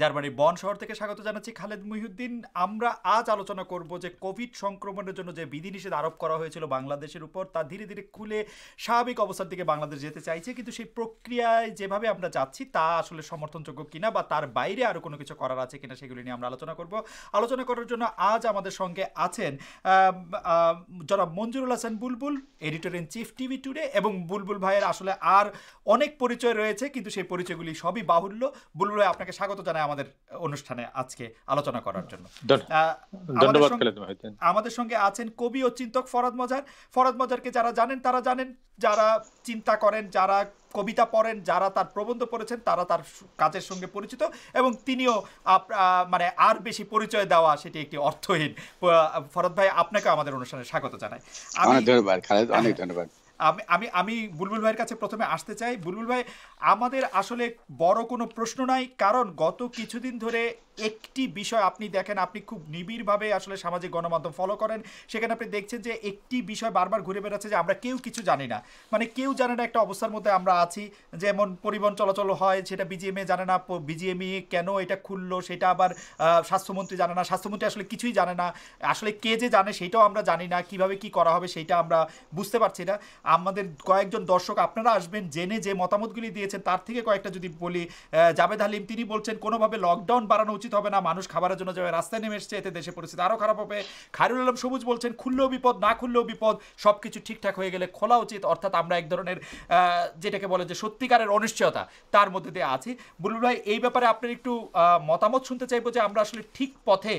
জার্মানির বন শহর থেকে স্বাগত জানাচ্ছি খালেদ মহিউদ্দিন আমরা আজ আলোচনা করব যে কোভিড সংক্রমণের জন্য যে বিধিনিষেধ আরোপ করা হয়েছিল বাংলাদেশের উপর তা ধীরে ধীরে খুলে স্বাভাবিক অবস্থার দিকে বাংলাদেশ যেতে চাইছে কিন্তু সেই প্রক্রিয়ায় যেভাবে আমরা যাচ্ছি তা আসলে সমর্থনযোগ্য কিনা বা তার বাইরে আরও কোনো কিছু করার আছে কিনা সেগুলি নিয়ে আমরা আলোচনা করব আলোচনা করার জন্য আজ আমাদের সঙ্গে আছেন জনাব Manjurul Hasan Bulbul editor in chief TV today এবং বুলবুল ভাইয়ের আসলে আর অনেক পরিচয় রয়েছে কিন্তু সেই পরিচয়গুলি সবই বাহুল্য বুলবুল ভাই আপনাকে স্বাগত জানাই আমাদের অনুষ্ঠানে আজকে আলোচনা করার জন্য আমাদের সঙ্গে আছেন কবি ও চিন্তক ফরাদ মজার ফরাদ মজারকে যারা জানেন তারা জানেন যারা চিন্তা করেন যারা কবিতা পড়েন যারা তার প্রবন্ধ পড়েছেন তারা তার কাজের সঙ্গে পরিচিত এবং তিনিও মানে আর বেশি পরিচয় দেওয়া সেটি একটি অর্থহীন ফরদ ভাই আপনাকে আমাদের অনুষ্ঠানে স্বাগত জানাই অনেক ধন্যবাদ অনেক হ্যাঁ। ধন্যবাদ আমি আমি আমি বুলবুল ভাইয়ের কাছে প্রথমে আসতে চাই বুলবুল ভাই আমাদের আসলে বড় কোনো প্রশ্ন নাই কারণ গত কিছুদিন ধরে একটি বিষয় আপনি দেখেন আপনি খুব নিবিড়ভাবে আসলে সামাজিক গণমাধ্যম ফলো করেন সেখানে আপনি দেখছেন যে একটি বিষয় বারবার ঘুরে বেড়াচ্ছে যে আমরা কেউ কিছু জানি না মানে কেউ জানে না একটা অবস্থার মধ্যে আমরা আছি যেমন পরিবহন চলাচল হয় সেটা বিজিএমএ জানে না বিজিএমএ কেন এটা খুললো সেটা আবার স্বাস্থ্যমন্ত্রী জানে না স্বাস্থ্যমন্ত্রী আসলে কিছুই জানে না আসলে কে যে জানে সেটাও আমরা জানি না কিভাবে কি করা হবে সেটা আমরা বুঝতে পারছি না আমাদের কয়েকজন দর্শক আপনারা আসবেন জেনে যে মতামতগুলি দিয়েছেন তার থেকে কয়েকটা যদি বলি জাবেদ হালিম তিনি বলছেন কোনোভাবে লকডাউন বাড়ানো উচিত হবে না মানুষ খাবারের জন্য যাবে রাস্তায় নেমে এসছে এতে দেশে পরিস্থিতি আরও খারাপ হবে খায়রুল আলম সবুজ বলছেন খুললেও বিপদ না খুললেও বিপদ সব কিছু ঠিকঠাক হয়ে গেলে খোলা উচিত অর্থাৎ আমরা এক ধরনের যেটাকে বলে যে সত্যিকারের অনিশ্চয়তা তার মধ্যে দিয়ে আছি বুলবুল ভাই এই ব্যাপারে আপনার একটু মতামত শুনতে চাইবো যে আমরা আসলে ঠিক পথে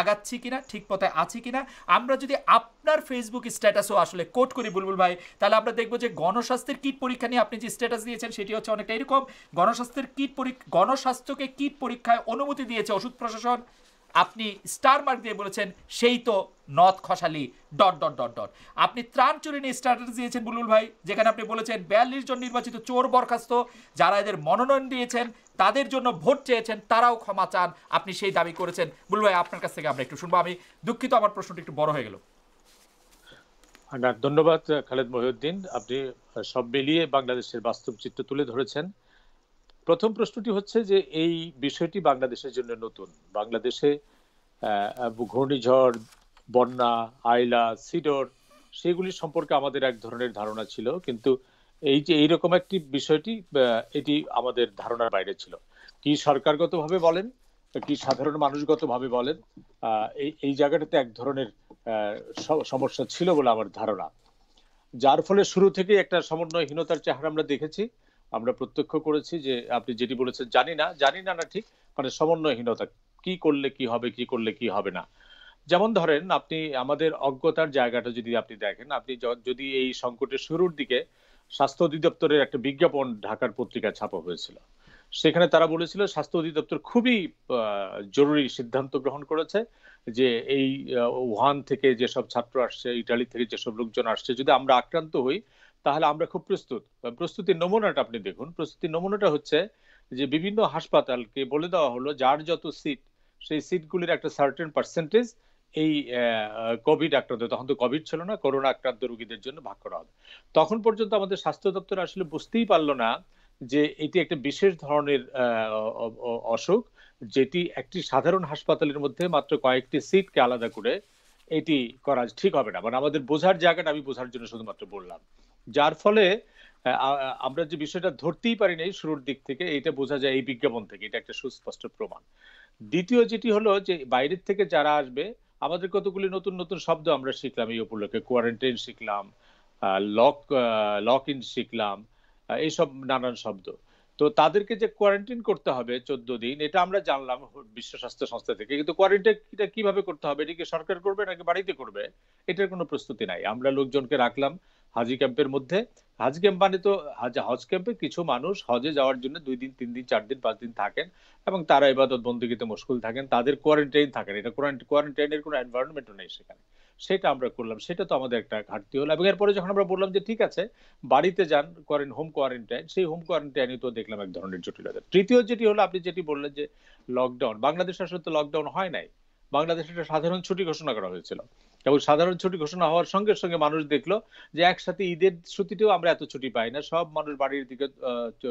আগাচ্ছি কিনা ঠিক পথে আছি কিনা আমরা যদি আপনার ফেসবুক স্ট্যাটাসও আসলে কোট করি বুলবুল ভাই তাহলে আমরা দেখবো যে গণস্বাস্থ্যের কিট পরীক্ষা নিয়ে আপনি যে স্ট্যাটাস দিয়েছেন সেটি হচ্ছে অনেকটা এরকম গণস্বাস্থ্যের কিট পরীক্ষা গণস্বাস্থ্যকে কিট পরীক্ষায় অনুমতি দিয়েছে ওষুধ প্রশাসন আপনি স্টার মার্ক দিয়ে বলেছেন সেই তো নথ খসালি ডট ডট ডট ডট আপনি ত্রাণ চুরি নিয়ে স্ট্যাটাস দিয়েছেন বুলুল ভাই যেখানে আপনি বলেছেন বিয়াল্লিশ জন নির্বাচিত চোর বরখাস্ত যারা এদের মনোনয়ন দিয়েছেন তাদের জন্য ভোট চেয়েছেন তারাও ক্ষমা চান আপনি সেই দাবি করেছেন বুলুল ভাই আপনার কাছ থেকে আমরা একটু শুনবো আমি দুঃখিত আমার প্রশ্নটি একটু বড় হয়ে গেল না ধন্যবাদ খালেদ মহিউদ্দিন আপনি সব মিলিয়ে বাংলাদেশের বাস্তব চিত্র তুলে ধরেছেন প্রথম প্রশ্নটি হচ্ছে যে এই বিষয়টি বাংলাদেশের জন্য নতুন বাংলাদেশে ঘূর্ণিঝড় বন্যা আইলা সিডর সেগুলি সম্পর্কে আমাদের এক ধরনের ধারণা ছিল কিন্তু এই যে এইরকম একটি বিষয়টি এটি আমাদের ধারণার বাইরে ছিল কি সরকারগতভাবে বলেন একটি সাধারণ মানুষগত ভাবে বলেন এই এই জায়গাটাতে এক ধরনের সমস্যা ছিল বলে আমার ধারণা যার ফলে শুরু থেকে একটা সমন্বয়হীনতার চেহারা আমরা দেখেছি আমরা প্রত্যক্ষ করেছি যে আপনি যেটি বলেছেন জানি না জানি না না ঠিক মানে সমন্বয়হীনতা কি করলে কি হবে কি করলে কি হবে না যেমন ধরেন আপনি আমাদের অজ্ঞতার জায়গাটা যদি আপনি দেখেন আপনি যদি এই সংকটের শুরুর দিকে স্বাস্থ্য অধিদপ্তরের একটা বিজ্ঞাপন ঢাকার পত্রিকা ছাপা হয়েছিল সেখানে তারা বলেছিল স্বাস্থ্য অধিদপ্তর খুবই জরুরি সিদ্ধান্ত গ্রহণ করেছে যে এই ওহান থেকে যেসব ছাত্র আসছে ইটালি থেকে যেসব লোকজন আসছে যদি আমরা আক্রান্ত হই তাহলে আমরা খুব প্রস্তুত প্রস্তুতির নমুনাটা আপনি দেখুন প্রস্তুতির নমুনাটা হচ্ছে যে বিভিন্ন হাসপাতালকে বলে দেওয়া হলো যার যত সিট সেই সিটগুলির একটা সার্টেন পার্সেন্টেজ এই কোভিড আক্রান্ত তখন তো কোভিড ছিল না করোনা আক্রান্ত রোগীদের জন্য ভাগ করা হবে তখন পর্যন্ত আমাদের স্বাস্থ্য দপ্তর আসলে বুঝতেই পারলো না যে এটি একটা বিশেষ ধরনের অসুখ যেটি একটি সাধারণ হাসপাতালের মধ্যে মাত্র কয়েকটি সিটকে আলাদা করে এটি করা ঠিক হবে না মানে আমাদের বোঝার জায়গাটা আমি বোঝার জন্য শুধুমাত্র বললাম যার ফলে আমরা যে বিষয়টা ধরতেই পারি নাই শুরুর দিক থেকে এটা বোঝা যায় এই বিজ্ঞাপন থেকে এটা একটা সুস্পষ্ট প্রমাণ দ্বিতীয় যেটি হলো যে বাইরের থেকে যারা আসবে আমাদের কতগুলি নতুন নতুন শব্দ আমরা শিখলাম এই উপলক্ষে কোয়ারেন্টাইন শিখলাম লক লক ইন শিখলাম এইসব নানান শব্দ তো তাদেরকে যে কোয়ারেন্টিন করতে হবে চোদ্দ দিন এটা আমরা জানলাম বিশ্ব স্বাস্থ্য সংস্থা থেকে কিন্তু কোয়ারেন্টাইন কিভাবে করতে হবে এটাকে সরকার করবে নাকি বাড়িতে করবে এটার কোনো প্রস্তুতি নাই আমরা লোকজনকে রাখলাম হাজি ক্যাম্পের মধ্যে হাজ ক্যাম্প মানে তো হজ ক্যাম্পে কিছু মানুষ হজে যাওয়ার জন্য দুই দিন তিন দিন চার দিন পাঁচ দিন থাকেন এবং তারা ইবাদত বন্দীগীতে মুশকুল থাকেন তাদের কোয়ারেন্টাইন থাকেন এটা কোয়ারেন্টাইনের কোনো এনভায়রনমেন্টও নেই সেখানে সেটা আমরা করলাম সেটা তো আমাদের একটা ঘাটতি হলো এবং এরপরে যখন আমরা বললাম যে ঠিক আছে বাড়িতে যান করেন হোম কোয়ারেন্টাইন সেই হোম কোয়ারেন্টাইনে তো দেখলাম এক ধরনের জটিলতা তৃতীয় যেটি হলো আপনি যেটি বললেন যে লকডাউন বাংলাদেশে আসলে তো লকডাউন হয় নাই বাংলাদেশে একটা সাধারণ ছুটি ঘোষণা করা হয়েছিল এবং সাধারণ ছুটি ঘোষণা হওয়ার সঙ্গে সঙ্গে মানুষ দেখলো যে একসাথে ঈদের ছুটিতেও আমরা এত ছুটি পাই না সব মানুষ বাড়ির দিকে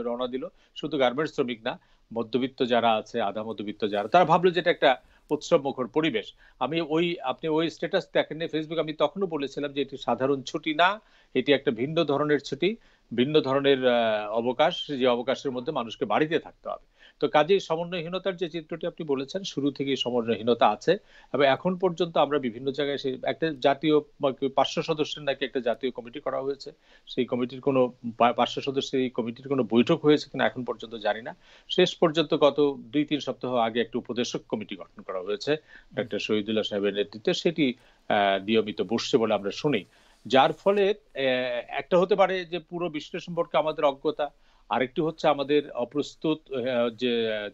রওনা দিল শুধু গার্মেন্টস শ্রমিক না মধ্যবিত্ত যারা আছে আধা মধ্যবিত্ত যারা তারা ভাবলো যে এটা একটা উৎসব মুখর পরিবেশ আমি ওই আপনি ওই স্ট্যাটাস দেখেন ফেসবুক আমি তখনও বলেছিলাম যে এটি সাধারণ ছুটি না এটি একটা ভিন্ন ধরনের ছুটি ভিন্ন ধরনের অবকাশ যে অবকাশের মধ্যে মানুষকে বাড়িতে থাকতে হবে তো কাজেই সমন্বয়হীনতার যে চিত্রটি আপনি বলেছেন শুরু থেকেই সমন্বয়হীনতা আছে এবং এখন পর্যন্ত আমরা বিভিন্ন জায়গায় সেই একটা জাতীয় পাঁচশো সদস্যের নাকি একটা জাতীয় কমিটি করা হয়েছে সেই কমিটির কোনো পাঁচশো সদস্যের এই কমিটির কোনো বৈঠক হয়েছে কিনা এখন পর্যন্ত জানি না শেষ পর্যন্ত গত দুই তিন সপ্তাহ আগে একটা উপদেশক কমিটি গঠন করা হয়েছে ডক্টর শহীদুল্লাহ সাহেবের নেতৃত্বে সেটি নিয়মিত বসছে বলে আমরা শুনি যার ফলে একটা হতে পারে যে পুরো বিশ্ব সম্পর্কে আমাদের অজ্ঞতা আরেকটি হচ্ছে আমাদের অপ্রস্তুত যে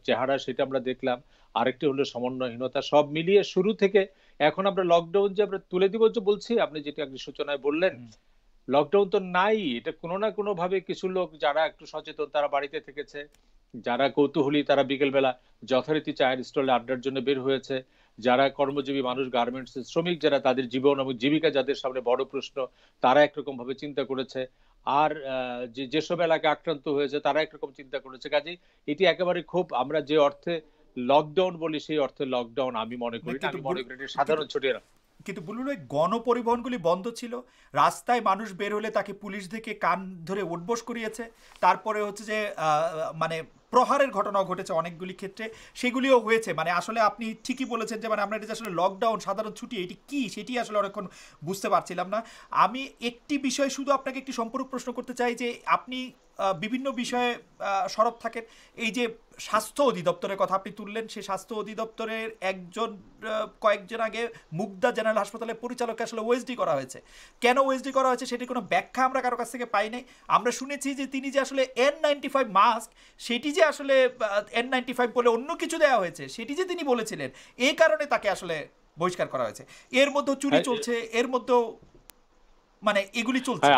চেহারা সেটা আমরা দেখলাম আরেকটি হলো সমন্বয়হীনতা সব মিলিয়ে শুরু থেকে এখন আমরা লকডাউন যে আমরা তুলে দিব যে বলছি আপনি যেটা আপনি সূচনায় বললেন লকডাউন তো নাই এটা কোনো না কোনো ভাবে কিছু লোক যারা একটু সচেতন তারা বাড়িতে থেকেছে যারা কৌতূহলী তারা বিকেলবেলা যথারীতি চায়ের স্টলে আড্ডার জন্য বের হয়েছে যারা কর্মজীবী মানুষ গার্মেন্টস শ্রমিক যারা তাদের জীবন এবং জীবিকা যাদের সামনে বড় প্রশ্ন তারা একরকম ভাবে চিন্তা করেছে আর যে যেসব এলাকা আক্রান্ত হয়েছে তারা একরকম চিন্তা করেছে কাজেই এটি একেবারে খুব আমরা যে অর্থে লকডাউন বলি সেই অর্থে লকডাউন আমি মনে করি না আমি মনে করি সাধারণ ছুটি কিন্তু বুলুলয় গণপরিবহনগুলি বন্ধ ছিল রাস্তায় মানুষ বের হলে তাকে পুলিশ দেখে কান ধরে উঠবোস করিয়েছে তারপরে হচ্ছে যে মানে প্রহারের ঘটনা ঘটেছে অনেকগুলি ক্ষেত্রে সেগুলিও হয়েছে মানে আসলে আপনি ঠিকই বলেছেন যে মানে আমরা এটা আসলে লকডাউন সাধারণ ছুটি এটি কি সেটি আসলে অনেকক্ষণ বুঝতে পারছিলাম না আমি একটি বিষয় শুধু আপনাকে একটি সম্পূর্ণ প্রশ্ন করতে চাই যে আপনি বিভিন্ন বিষয়ে সরব থাকেন এই যে স্বাস্থ্য অধিদপ্তরের কথা আপনি তুললেন সেই স্বাস্থ্য অধিদপ্তরের একজন কয়েকজন আগে মুগদা জেনারেল হাসপাতালের পরিচালককে আসলে ওএসডি করা হয়েছে কেন ওএসডি করা হয়েছে সেটি কোনো ব্যাখ্যা আমরা কারো কাছ থেকে পাই নাই আমরা শুনেছি যে তিনি যে আসলে এন নাইনটি ফাইভ মাস্ক সেটি যে আসলে এন নাইনটি ফাইভ বলে অন্য কিছু দেওয়া হয়েছে সেটি যে তিনি বলেছিলেন এই কারণে তাকে আসলে বহিষ্কার করা হয়েছে এর মধ্যেও চুরি হ্যাঁ, চলছে এর মধ্যেও মানে এগুলি চলছে হ্যাঁ,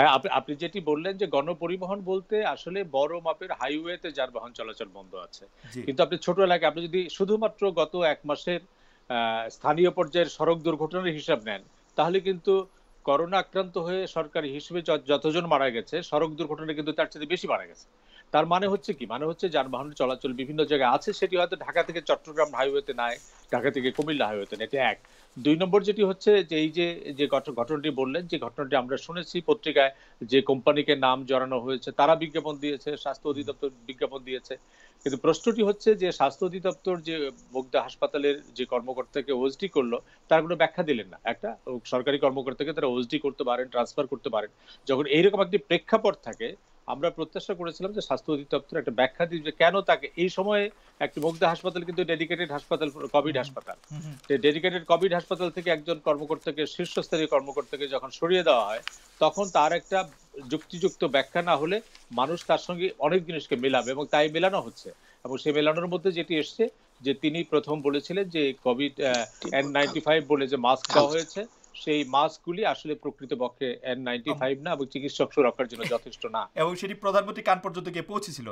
হ্যাঁ, আপনি আপনি যেটি বললেন যে গণপরিবহন বলতে আসলে বড় মাপের হাইওয়েতে যানবাহন চলাচল বন্ধ আছে কিন্তু আপনি ছোট এলাকায় আপনি যদি শুধুমাত্র গত এক মাসের স্থানীয় পর্যায়ের সড়ক দুর্ঘটনার হিসাব নেন তাহলে কিন্তু করোনা আক্রান্ত হয়ে সরকারি হিসেবে যতজন মারা গেছে সড়ক দুর্ঘটনা কিন্তু তার চেয়ে বেশি মারা গেছে তার মানে হচ্ছে কি মানে হচ্ছে যানবাহন চলাচল বিভিন্ন জায়গায় আছে সেটি হয়তো ঢাকা থেকে চট্টগ্রাম হাইওয়েতে নাই ঢাকা থেকে কুমিল্লা হাইওয়েতে না এটা এক দুই নম্বর যেটি হচ্ছে যে এই যে যে ঘটনাটি বললেন যে ঘটনাটি আমরা শুনেছি পত্রিকায় যে কোম্পানিকে নাম জড়ানো হয়েছে তারা বিজ্ঞাপন দিয়েছে স্বাস্থ্য অধিদপ্তর বিজ্ঞাপন দিয়েছে কিন্তু প্রশ্নটি হচ্ছে যে স্বাস্থ্য অধিদপ্তর যে মুগ্ধা হাসপাতালের যে কর্মকর্তাকে ওএসডি করলো তার কোনো ব্যাখ্যা দিলেন না একটা সরকারি কর্মকর্তাকে তারা ওএসডি করতে পারেন ট্রান্সফার করতে পারেন যখন এইরকম একটি প্রেক্ষাপট থাকে আমরা প্রত্যাশা করেছিলাম যে স্বাস্থ্য অধিদপ্তর একটা ব্যাখ্যা দিবে কেন তাকে এই সময়ে একটি মুগ্ধা হাসপাতাল কিন্তু ডেডিকেটেড হাসপাতাল কোভিড হাসপাতাল ডেডিকেটেড কোভিড হাসপাতাল থেকে একজন কর্মকর্তাকে শীর্ষস্তরীয় কর্মকর্তাকে যখন সরিয়ে দেওয়া হয় তখন তার একটা যুক্তিযুক্ত ব্যাখ্যা না হলে মানুষ তার সঙ্গে অনেক জিনিসকে মেলাবে এবং তাই মেলানো হচ্ছে এবং সেই মেলানোর মধ্যে যেটি এসছে যে তিনি প্রথম বলেছিলেন যে কোভিড নাইনটি ফাইভ বলে যে মাস্ক দেওয়া হয়েছে সেই মাস্কগুলি আসলে প্রকৃতপক্ষে এন নাইনটি ফাইভ না এবং চিকিৎসক সুরক্ষার জন্য যথেষ্ট না এবং সেটি প্রধানমন্ত্রী কান পর্যন্ত গিয়ে পৌঁছেছিল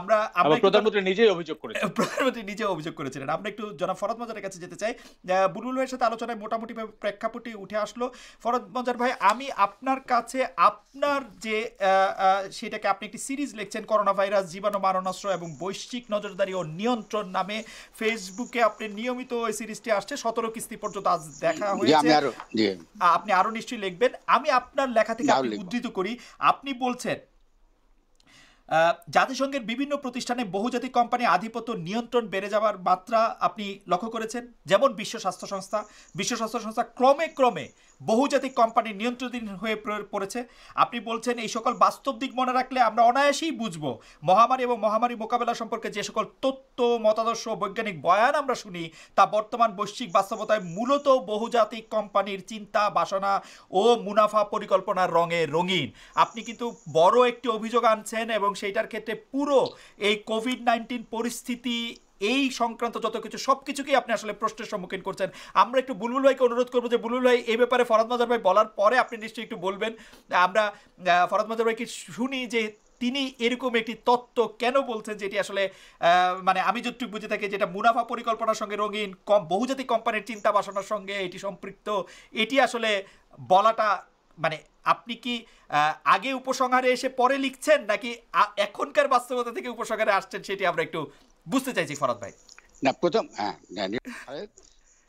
আমরা প্রধানমন্ত্রী নিজেই অভিযোগ করেছেন প্রধানমন্ত্রী নিজে অভিযোগ করেছিলেন আমরা একটু জনাব ফরাদ মজারের কাছে যেতে চাই বুলুল ভাইয়ের সাথে আলোচনায় মোটামুটি প্রেক্ষাপটি উঠে আসলো ফরাদ মজার ভাই আমি আপনার কাছে আপনার যে সেটাকে আপনি একটি সিরিজ লিখছেন করোনা ভাইরাস জীবাণু মারণাস্ত্র এবং বৈশ্বিক নজরদারি ও নিয়ন্ত্রণ নামে ফেসবুকে আপনি নিয়মিত ওই সিরিজটি আসছে সতেরো কিস্তি পর্যন্ত আজ দেখা হয়েছে আপনি আরো নিশ্চয়ই লিখবেন আমি আপনার লেখা থেকে উদ্ধৃত করি আপনি বলছেন জাতিসংঘের বিভিন্ন প্রতিষ্ঠানে বহুজাতিক কোম্পানি আধিপত্য নিয়ন্ত্রণ বেড়ে যাওয়ার মাত্রা আপনি লক্ষ্য করেছেন যেমন বিশ্ব স্বাস্থ্য সংস্থা বিশ্ব স্বাস্থ্য সংস্থা ক্রমে ক্রমে বহুজাতিক কোম্পানি নিয়ন্ত্রণ হয়ে পড়েছে আপনি বলছেন এই সকল বাস্তব দিক মনে রাখলে আমরা অনায়াসেই বুঝবো মহামারী এবং মহামারী মোকাবেলা সম্পর্কে যে সকল তথ্য মতাদর্শ বৈজ্ঞানিক বয়ান আমরা শুনি তা বর্তমান বৈশ্বিক বাস্তবতায় মূলত বহুজাতিক কোম্পানির চিন্তা বাসনা ও মুনাফা পরিকল্পনার রঙে রঙিন আপনি কিন্তু বড় একটি অভিযোগ আনছেন এবং সেইটার ক্ষেত্রে পুরো এই কোভিড নাইন্টিন পরিস্থিতি এই সংক্রান্ত যত কিছু সব কিছুকেই আপনি আসলে প্রশ্নের সম্মুখীন করছেন আমরা একটু বুলবুল ভাইকে অনুরোধ করবো যে বুলবুল ভাই এই ব্যাপারে ফরাদ মাজার ভাই বলার পরে আপনি নিশ্চয়ই একটু বলবেন আমরা ফরাদ মাজার ভাইকে শুনি যে তিনি এরকম একটি তত্ত্ব কেন বলছেন যেটি আসলে মানে আমি যতটুকু বুঝে থাকি যেটা মুনাফা পরিকল্পনার সঙ্গে রঙিন কম বহুজাতিক কোম্পানির চিন্তা বাসনার সঙ্গে এটি সম্পৃক্ত এটি আসলে বলাটা মানে আপনি কি আগে উপসংহারে এসে পরে লিখছেন নাকি এখনকার বাস্তবতা থেকে উপসংহারে আসছেন সেটি আমরা একটু বুঝতে চাইছি ফরাদ ভাই না প্রথম হ্যাঁ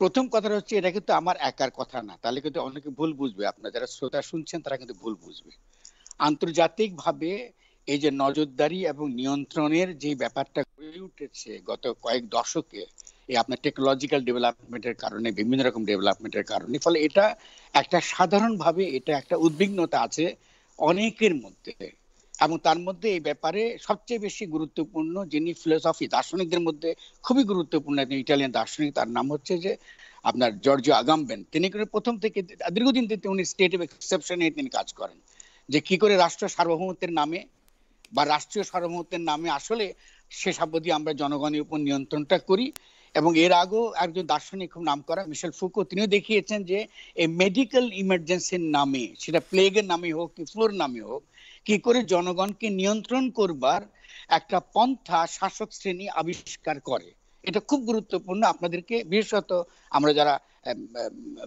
প্রথম কথা হচ্ছে এটা কিন্তু আমার একার কথা না তাহলে কিন্তু অনেকে ভুল বুঝবে আপনার যারা শ্রোতা শুনছেন তারা কিন্তু ভুল বুঝবে আন্তর্জাতিকভাবে এই যে নজরদারি এবং নিয়ন্ত্রণের যে ব্যাপারটা গড়ে উঠেছে গত কয়েক দশকে এই আপনার টেকনোলজিক্যাল ডেভেলপমেন্টের কারণে বিভিন্ন রকম ডেভেলপমেন্টের কারণে ফলে এটা একটা সাধারণভাবে এটা একটা উদ্বিগ্নতা আছে অনেকের মধ্যে এবং তার মধ্যে এই ব্যাপারে সবচেয়ে বেশি গুরুত্বপূর্ণ যিনি ফিলোসফি দার্শনিকদের মধ্যে খুবই গুরুত্বপূর্ণ একজন ইটালিয়ান দার্শনিক তার নাম হচ্ছে যে আপনার জর্জ আগামবেন তিনি প্রথম থেকে দীর্ঘদিন থেকে উনি স্টেট অফ এক্সেপশন নিয়ে তিনি কাজ করেন যে কি করে রাষ্ট্র সার্বভৌমত্বের নামে বা রাষ্ট্রীয় সার্বভৌমত্বের নামে আসলে সে সাবধি আমরা জনগণের উপর নিয়ন্ত্রণটা করি এবং এর আগেও একজন দার্শনিক খুব নাম করা মিশেল ফুকো তিনিও দেখিয়েছেন যে এই মেডিকেল ইমার্জেন্সির নামে সেটা প্লেগের নামে হোক কি ফ্লোর নামে হোক কি করে জনগণকে নিয়ন্ত্রণ করবার একটা পন্থা শাসক শ্রেণী আবিষ্কার করে এটা খুব গুরুত্বপূর্ণ আপনাদেরকে বিশেষত আমরা যারা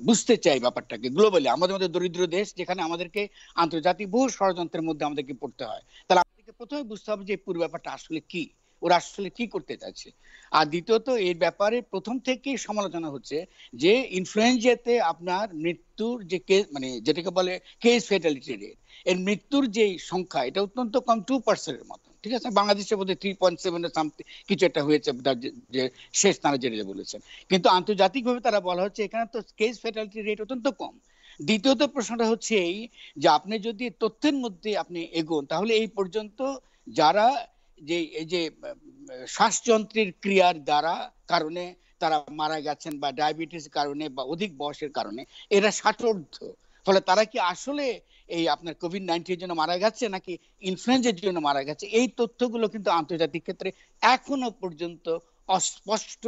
বুঝতে চাই ব্যাপারটাকে গ্লোবালি আমাদের মধ্যে দরিদ্র দেশ যেখানে আমাদেরকে আন্তর্জাতিক বহু ষড়যন্ত্রের মধ্যে আমাদেরকে পড়তে হয় তাহলে আমাদেরকে প্রথমে বুঝতে হবে যে পুরো ব্যাপারটা আসলে কি ওরা আসলে কি করতে চাচ্ছে আর দ্বিতীয়ত এর ব্যাপারে প্রথম থেকে সমালোচনা হচ্ছে যে ইনফ্লুয়েঞ্জাতে আপনার মৃত্যুর যে কেস মানে যেটাকে বলে কেস ফেটালিটি রেট এর মৃত্যুর যে সংখ্যা এটা অত্যন্ত কম টু পার্সেন্টের মতো ঠিক আছে বাংলাদেশে বোধহয় থ্রি পয়েন্ট সেভেন সামথিং কিছু একটা হয়েছে যে শেষ তারা যেটা বলেছেন কিন্তু আন্তর্জাতিকভাবে তারা বলা হচ্ছে এখানে তো কেস ফেটালিটি রেট অত্যন্ত কম দ্বিতীয়ত প্রশ্নটা হচ্ছে এই যে আপনি যদি তথ্যের মধ্যে আপনি এগোন তাহলে এই পর্যন্ত যারা যে এই যে শ্বাসযন্ত্রের ক্রিয়ার দ্বারা কারণে তারা মারা গেছেন বা ডায়াবেটিস কারণে বা অধিক বয়সের কারণে এরা ষাটোর্ধ ফলে তারা কি আসলে এই আপনার কোভিড নাইন্টিনের জন্য মারা গেছে নাকি ইনফ্লুয়েঞ্জের জন্য মারা গেছে এই তথ্যগুলো কিন্তু আন্তর্জাতিক ক্ষেত্রে এখনো পর্যন্ত অস্পষ্ট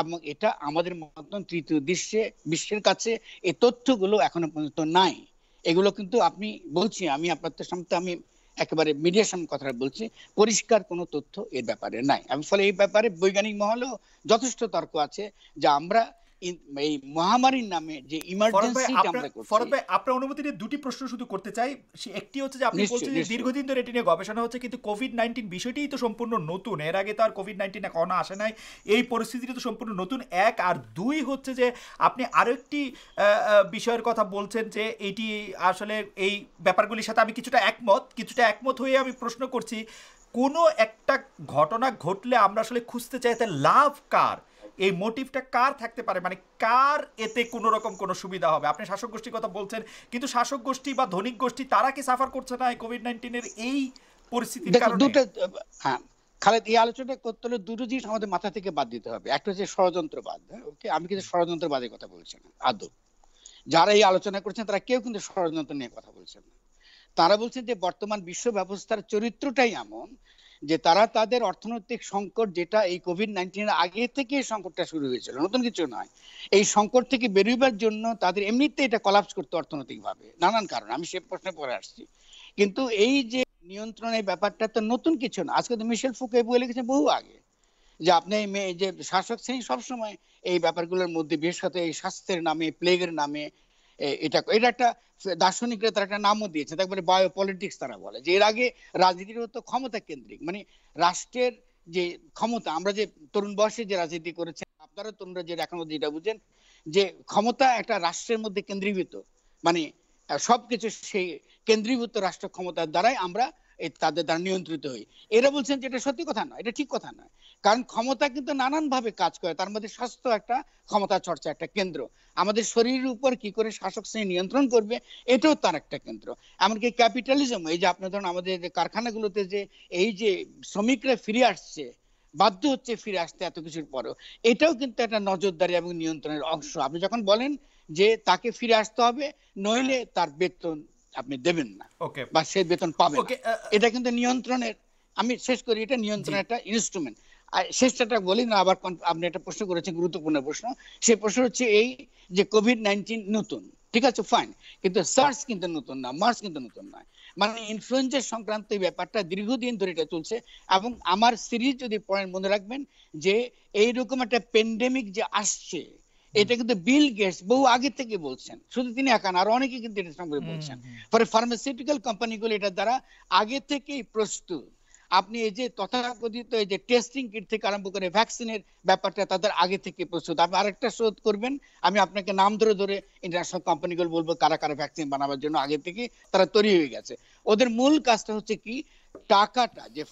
এবং এটা আমাদের মতন তৃতীয় দৃশ্যে বিশ্বের কাছে এই তথ্যগুলো এখনো পর্যন্ত নাই এগুলো কিন্তু আপনি বলছি আমি আপনাদের সামনে আমি একেবারে মিডিয়েশন কথাটা বলছি পরিষ্কার কোনো তথ্য এ ব্যাপারে নাই আমি ফলে এই ব্যাপারে বৈজ্ঞানিক মহলেও যথেষ্ট তর্ক আছে যে আমরা এই মহামারীর নামে যে ইমার্জেন্সি আমরা করছি আপনার অনুমতি নিয়ে দুটি প্রশ্ন শুধু করতে চাই সে একটি হচ্ছে যে আপনি বলছেন যে দীর্ঘদিন ধরে এটি নিয়ে গবেষণা হচ্ছে কিন্তু কোভিড নাইন্টিন বিষয়টিই তো সম্পূর্ণ নতুন এর আগে তো আর কোভিড নাইন্টিন এখনো আসে নাই এই পরিস্থিতিটা তো সম্পূর্ণ নতুন এক আর দুই হচ্ছে যে আপনি আরও একটি বিষয়ের কথা বলছেন যে এটি আসলে এই ব্যাপারগুলির সাথে আমি কিছুটা একমত কিছুটা একমত হয়ে আমি প্রশ্ন করছি কোনো একটা ঘটনা ঘটলে আমরা আসলে খুঁজতে চাই তার লাভ কার এই মোটিভটা কার থাকতে পারে মানে কার এতে কোনো রকম কোনো সুবিধা হবে আপনি শাসক গোষ্ঠীর কথা বলছেন কিন্তু শাসক গোষ্ঠী বা ধনিক গোষ্ঠী তারা কি সাফার করছে না কোভিড নাইন্টিনের এই পরিস্থিতির কারণে দুটো হ্যাঁ খালেদ এই আলোচনা করতে হলে দুটো জিনিস আমাদের মাথা থেকে বাদ দিতে হবে একটা হচ্ছে ষড়যন্ত্রবাদ ওকে হ্যাঁ, আমি কিন্তু ষড়যন্ত্রবাদের কথা বলছি না আদৌ যারা এই আলোচনা করছেন তারা কেউ কিন্তু ষড়যন্ত্র নিয়ে কথা বলছেন না তারা বলছেন যে বর্তমান বিশ্ব ব্যবস্থার চরিত্রটাই এমন যে তারা তাদের অর্থনৈতিক সংকট যেটা এই কোভিড নাইন্টিনের আগে থেকে সংকটটা শুরু হয়েছিল নতুন কিছু নয় এই সংকট থেকে বেরোবার জন্য তাদের এমনিতে এটা কলাপস অর্থনৈতিক অর্থনৈতিকভাবে নানান কারণ আমি সে প্রশ্নে পরে আসছি কিন্তু এই যে নিয়ন্ত্রণের ব্যাপারটা তো নতুন কিছু না আজকে তো মিশেল ফুকে বলে গেছে বহু আগে যে আপনি যে শাসক শ্রেণী সবসময় এই ব্যাপারগুলোর মধ্যে বিশেষ করে এই স্বাস্থ্যের নামে প্লেগের নামে এটা এটা একটা দার্শনিকরা তার একটা নামও দিয়েছে তাকে বলে বায়ো পলিটিক্স তারা বলে যে এর আগে রাজনীতির হতো ক্ষমতা কেন্দ্রিক মানে রাষ্ট্রের যে ক্ষমতা আমরা যে তরুণ বয়সে যে রাজনীতি করেছে আপনারা তরুণরা যে এখন যেটা বুঝেন যে ক্ষমতা একটা রাষ্ট্রের মধ্যে কেন্দ্রীভূত মানে সবকিছু সেই কেন্দ্রীভূত রাষ্ট্র ক্ষমতার দ্বারাই আমরা তাদের দ্বারা নিয়ন্ত্রিত হই এরা বলছেন যে এটা সত্যি কথা নয় এটা ঠিক কথা নয় কারণ ক্ষমতা কিন্তু নানানভাবে কাজ করে তার মধ্যে স্বাস্থ্য একটা ক্ষমতা চর্চা একটা কেন্দ্র আমাদের শরীরের উপর কি করে শাসক শ্রেণী নিয়ন্ত্রণ করবে এটাও তার একটা কেন্দ্র এমনকি ক্যাপিটালিজম এই যে আপনার ধরুন আমাদের কারখানাগুলোতে যে এই যে শ্রমিকরা ফিরে আসছে বাধ্য হচ্ছে ফিরে আসতে এত কিছুর পরও এটাও কিন্তু একটা নজরদারি এবং নিয়ন্ত্রণের অংশ আপনি যখন বলেন যে তাকে ফিরে আসতে হবে নইলে তার বেতন আপনি দেবেন না বা সে বেতন পাবে uh, uh, এটা কিন্তু নিয়ন্ত্রণের আমি শেষ করি এটা নিয়ন্ত্রণের একটা ইনস্ট্রুমেন্ট আর শেষটা বলি না আবার আপনি একটা প্রশ্ন করেছেন গুরুত্বপূর্ণ প্রশ্ন সেই প্রশ্ন হচ্ছে এই যে কোভিড নাইন্টিন নতুন ঠিক আছে ফাইন কিন্তু সার্স কিন্তু নতুন না মার্স কিন্তু নতুন নয় মানে ইনফ্লুয়েঞ্জার সংক্রান্ত এই ব্যাপারটা দীর্ঘদিন ধরে এটা চলছে এবং আমার সিরিজ যদি পড়েন মনে রাখবেন যে এইরকম একটা প্যান্ডেমিক যে আসছে এটা কিন্তু বিল গেটস বহু আগে থেকে বলছেন শুধু তিনি একা আর অনেকে কিন্তু এটা সম্পর্কে বলছেন ফলে ফার্মাসিউটিক্যাল কোম্পানিগুলো এটার দ্বারা আগে থেকেই প্রস্তুত আপনি এই যে তথাকথিত এই যে টেস্টিং কিট থেকে আরম্ভ করে ভ্যাকসিনের ব্যাপারটা তাদের আগে থেকে প্রস্তুত আপনি আরেকটা শোধ করবেন আমি আপনাকে নাম ধরে ধরে ইন্টারন্যাশনাল কোম্পানিগুলো বলবো কারা কারা ভ্যাকসিন বানাবার জন্য আগে থেকে তারা তৈরি হয়ে গেছে ওদের মূল কাজটা হচ্ছে কি টাকাটা যে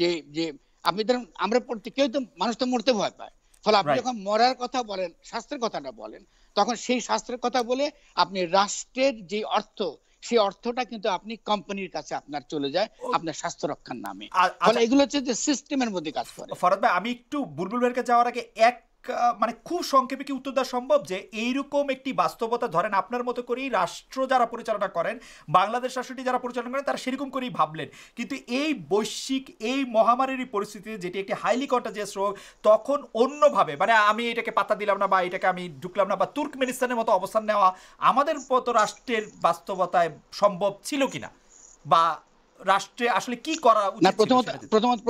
যে যে আপনি ধরেন আমরা পড়তে কেউ তো মানুষ তো মরতে ভয় পায় ফলে আপনি যখন মরার কথা বলেন শাস্ত্রের কথাটা বলেন তখন সেই শাস্ত্রের কথা বলে আপনি রাষ্ট্রের যে অর্থ সেই অর্থটা কিন্তু আপনি কোম্পানির কাছে আপনার চলে যায় আপনার স্বাস্থ্য রক্ষার নামে ফলে আচ্ছা। এগুলো হচ্ছে যে সিস্টেমের মধ্যে কাজ করে ফরদ ভাই আমি একটু বুলবুল ভাইয়ের যাওয়ার আগে এক মানে খুব সংক্ষেপে কি উত্তর দেওয়া সম্ভব যে এইরকম একটি বাস্তবতা ধরেন আপনার মতো করেই রাষ্ট্র যারা পরিচালনা করেন বাংলাদেশ রাষ্ট্রটি যারা পরিচালনা করেন তারা সেরকম করেই ভাবলেন কিন্তু এই বৈশ্বিক এই মহামারীর পরিস্থিতিতে যেটি একটি হাইলি কন্টাজিয়াস রোগ তখন অন্যভাবে মানে আমি এটাকে পাতা দিলাম না বা এটাকে আমি ঢুকলাম না বা তুর্কমেনিস্তানের মতো অবস্থান নেওয়া আমাদের মতো রাষ্ট্রের বাস্তবতায় সম্ভব ছিল কিনা বা রাষ্ট্রে আসলে কি করা প্রথমত প্রথমত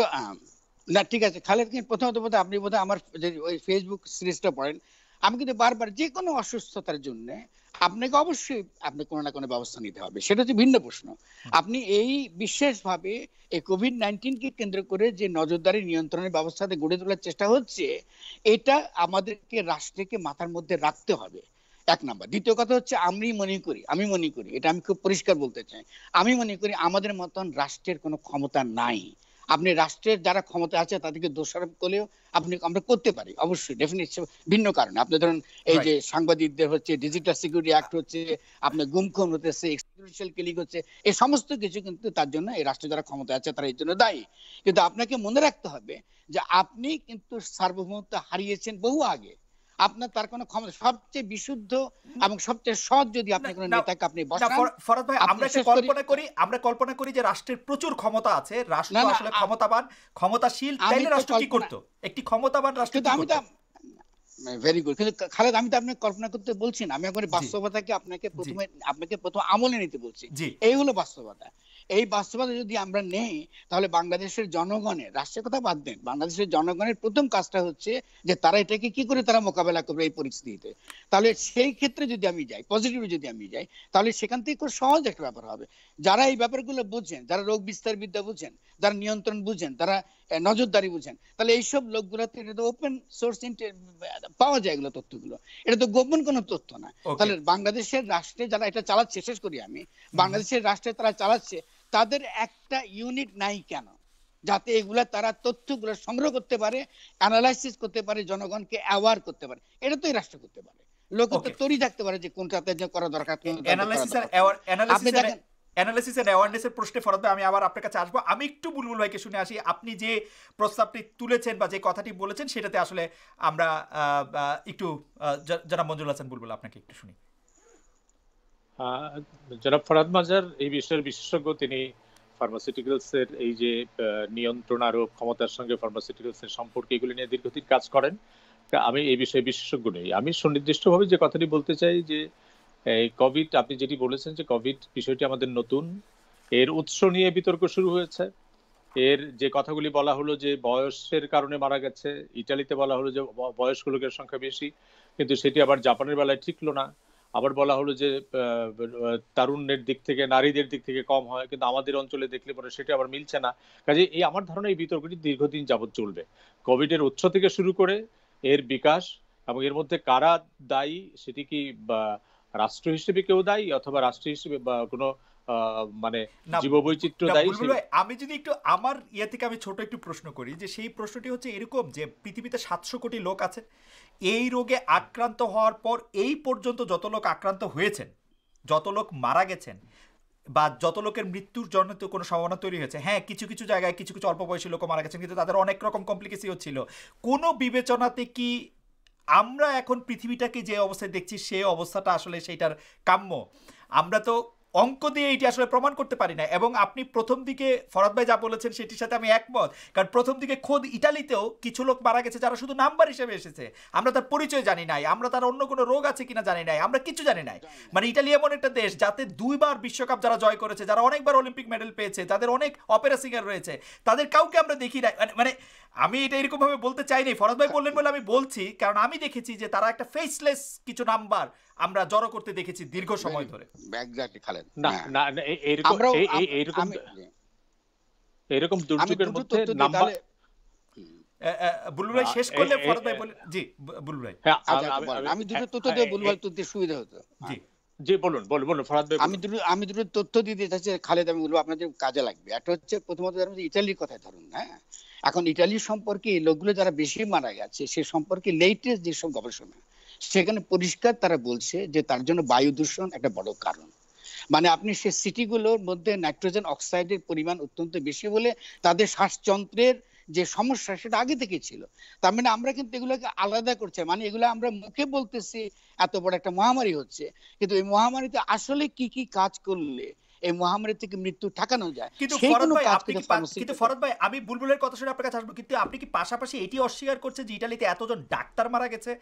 না ঠিক আছে খালেদ কিন্তু প্রথমত বোধ আপনি বোধ আমার ওই ফেসবুক সিরিজটা পড়েন আমি কিন্তু বারবার যে কোনো অসুস্থতার জন্য আপনাকে অবশ্যই আপনি কোনো না কোনো ব্যবস্থা নিতে হবে সেটা হচ্ছে ভিন্ন প্রশ্ন আপনি এই বিশেষভাবে এই কোভিড নাইন্টিনকে কেন্দ্র করে যে নজরদারি নিয়ন্ত্রণের ব্যবস্থাতে গড়ে তোলার চেষ্টা হচ্ছে এটা আমাদেরকে রাষ্ট্রকে মাথার মধ্যে রাখতে হবে এক নাম্বার দ্বিতীয় কথা হচ্ছে আমি মনে করি আমি মনে করি এটা আমি খুব পরিষ্কার বলতে চাই আমি মনে করি আমাদের মতন রাষ্ট্রের কোনো ক্ষমতা নাই আপনি রাষ্ট্রের যারা ক্ষমতা আছে তাদেরকে দোষারোপ করলেও আপনি আমরা করতে পারি অবশ্যই ডেফিনেশন ভিন্ন কারণে আপনি ধরুন এই যে সাংবাদিকদের হচ্ছে ডিজিটাল সিকিউরিটি অ্যাক্ট হচ্ছে আপনার গুমখুন হতেছে এক্সিকিউশন কিলিং হচ্ছে এই সমস্ত কিছু কিন্তু তার জন্য এই রাষ্ট্রে যারা ক্ষমতা আছে তারা এর জন্য দায়ী কিন্তু আপনাকে মনে রাখতে হবে যে আপনি কিন্তু সার্বভৌমত্ব হারিয়েছেন বহু আগে আপনার তার কোনো ক্ষমতা সবচেয়ে বিশুদ্ধ এবং সবচেয়ে সৎ যদি আপনি কোনো নেতাকে আপনি বসান ফরাদ ভাই আমরা একটা কল্পনা করি আমরা কল্পনা করি যে রাষ্ট্রের প্রচুর ক্ষমতা আছে রাষ্ট্র আসলে ক্ষমতাবান ক্ষমতাশীল তাইলে রাষ্ট্র কি করত একটি ক্ষমতাবান রাষ্ট্র কি করত ভেরি গুড কিন্তু খালেদ আমি তো আপনাকে কল্পনা করতে বলছি না আমি এখন বাস্তবতাকে আপনাকে প্রথমে আপনাকে প্রথম আমলে নিতে বলছি এই হলো বাস্তবতা এই বাস্তবতা যদি আমরা নেই তাহলে বাংলাদেশের জনগণের রাষ্ট্রের কথা বাদ দেন বাংলাদেশের জনগণের প্রথম কাজটা হচ্ছে যে তারা এটাকে কি করে তারা মোকাবেলা করবে এই পরিস্থিতিতে তাহলে সেই ক্ষেত্রে যদি আমি যাই পজিটিভ যদি আমি যাই তাহলে সেখান থেকে খুব সহজ একটা ব্যাপার হবে যারা এই ব্যাপারগুলো বুঝছেন যারা রোগ বিস্তার বিদ্যা বুঝছেন যারা নিয়ন্ত্রণ বুঝছেন তারা নজরদারি বুঝেন তাহলে এইসব লোকগুলোতে এটা তো ওপেন সোর্স পাওয়া যায় এগুলো তথ্যগুলো এটা তো গোপন কোনো তথ্য না তাহলে বাংলাদেশের রাষ্ট্রে যারা এটা চালাচ্ছে শেষ করি আমি বাংলাদেশের রাষ্ট্রে তারা চালাচ্ছে তাদের একটা ইউনিট নাই কেন যাতে এগুলা তারা তথ্যগুলো সংগ্রহ করতে পারে অ্যানালাইসিস করতে পারে জনগণকে অ্যাওয়ার করতে পারে এটা তো রাষ্ট্র করতে পারে লোক তো তৈরি থাকতে পারে যে কোনটাতে যে করা দরকার আপনি দেখেন অ্যানালিসিস এন্ড অ্যাওয়ারনেস এর প্রশ্নে ফরতে আমি আবার আপনার কাছে আসবো আমি একটু বুলবুল ভাইকে শুনে আসি আপনি যে প্রস্তাবটি তুলেছেন বা যে কথাটি বলেছেন সেটাতে আসলে আমরা একটু যারা মঞ্জুর আছেন বুলবুল আপনাকে একটু শুনি জনাব ফরাদ মাজার এই বিষয়ের বিশেষজ্ঞ তিনি এর এই যে নিয়ন্ত্রণ আরো ক্ষমতার সঙ্গে এর সম্পর্ক এগুলি নিয়ে দীর্ঘদিন কাজ করেন আমি এই বিষয়ে বিশেষজ্ঞ নই আমি সুনির্দিষ্টভাবে যে কথাটি বলতে চাই যে এই কোভিড আপনি যেটি বলেছেন যে কোভিড বিষয়টি আমাদের নতুন এর উৎস নিয়ে বিতর্ক শুরু হয়েছে এর যে কথাগুলি বলা হলো যে বয়সের কারণে মারা গেছে ইটালিতে বলা হলো যে বয়স্ক লোকের সংখ্যা বেশি কিন্তু সেটি আবার জাপানের বেলায় ঠিকলো না আবার বলা হলো যে তারুণ্যের দিক থেকে নারীদের দিক থেকে কম হয় কিন্তু আমাদের অঞ্চলে দেখলে পরে সেটা আবার মিলছে না কাজে এই আমার ধারণা এই বিতর্কটি দীর্ঘদিন যাবৎ চলবে কোভিডের উৎস থেকে শুরু করে এর বিকাশ এবং এর মধ্যে কারা দায়ী সেটি কি রাষ্ট্র হিসেবে কেউ দায়ী অথবা রাষ্ট্র হিসেবে বা কোনো মানে জীববৈচিত্র্যদায়ী আমি যদি একটু আমার ইয়ে থেকে আমি ছোট একটু প্রশ্ন করি যে সেই প্রশ্নটি হচ্ছে এরকম যে পৃথিবীতে সাতশো কোটি লোক আছে এই রোগে আক্রান্ত হওয়ার পর এই পর্যন্ত যত লোক আক্রান্ত হয়েছেন যত লোক মারা গেছেন বা যত লোকের মৃত্যুর জন্য তো কোনো সম্ভাবনা তৈরি হয়েছে হ্যাঁ কিছু কিছু জায়গায় কিছু কিছু অল্প বয়সী লোক মারা গেছেন কিন্তু তাদের অনেক রকম কমপ্লিকেসি ছিল কোনো বিবেচনাতে কি আমরা এখন পৃথিবীটাকে যে অবস্থায় দেখছি সে অবস্থাটা আসলে সেইটার কাম্য আমরা তো অঙ্ক দিয়ে এটি আসলে প্রমাণ করতে পারি না এবং আপনি প্রথম দিকে ফরাদ ভাই যা বলেছেন সেটির সাথে আমি একমত কারণ প্রথম দিকে খোদ ইটালিতেও কিছু লোক মারা গেছে যারা শুধু নাম্বার হিসেবে এসেছে আমরা তার পরিচয় জানি নাই আমরা তার অন্য কোনো রোগ আছে কিনা জানি নাই আমরা কিছু জানি নাই মানে ইটালি এমন একটা দেশ যাতে দুইবার বিশ্বকাপ যারা জয় করেছে যারা অনেকবার অলিম্পিক মেডেল পেয়েছে তাদের অনেক অপেরা সিঙ্গার রয়েছে তাদের কাউকে আমরা দেখি না মানে, মানে আমি এটা এরকম ভাবে বলতে চাইনি ফরাদ ভাই বললেন বলে আমি বলছি কারণ আমি দেখেছি যে তারা একটা ফেসলেস কিছু নাম্বার আমরা জড়ো করতে দেখেছি দীর্ঘ সময় ধরে এক্স্যাক্টলি না না এরকম এরকম এরকম দুর্যোগের মধ্যে নাম্বার বুলু ভাই শেষ করলে ভাই জি বুলু ভাই হ্যাঁ, আচ্ছা, আচ্ছা, আমি দুটো তথ্য দিয়ে বুলু ভাই সুবিধা হতো জি জি বলুন বলুন বলুন ফরাদ ভাই আমি দুটো আমি দুটো তথ্য দিতে চাচ্ছি খালেদ আমি বলবো আপনাদের কাজে লাগবে একটা হচ্ছে প্রথমত ধরুন কথা ধরুন হ্যাঁ এখন সম্পর্কে লোকগুলো যারা বেশি মারা গেছে সে সম্পর্কে লেটেস্ট যেসব গবেষণা সেখানে পরিষ্কার তারা বলছে যে তার জন্য বায়ু দূষণ একটা বড় কারণ মানে আপনি সে সিটিগুলোর মধ্যে নাইট্রোজেন অক্সাইডের পরিমাণ অত্যন্ত বেশি বলে তাদের শ্বাসযন্ত্রের যে সমস্যা সেটা আগে থেকে ছিল তার মানে আমরা কিন্তু এগুলোকে আলাদা করছে মানে এগুলো আমরা মুখে বলতেছি এত বড় একটা মহামারী হচ্ছে কিন্তু এই মহামারীতে আসলে কি কি কাজ করলে এই মহামারী থেকে মৃত্যু ঠেকানো যায় কিন্তু কিন্তু ফরদ ভাই আমি বুলবুলের কথা শুনে আপনার কাছে আসবো কিন্তু আপনি কি পাশাপাশি এটি অস্বীকার করছে যে ইটালিতে এতজন ডাক্তার মারা গেছে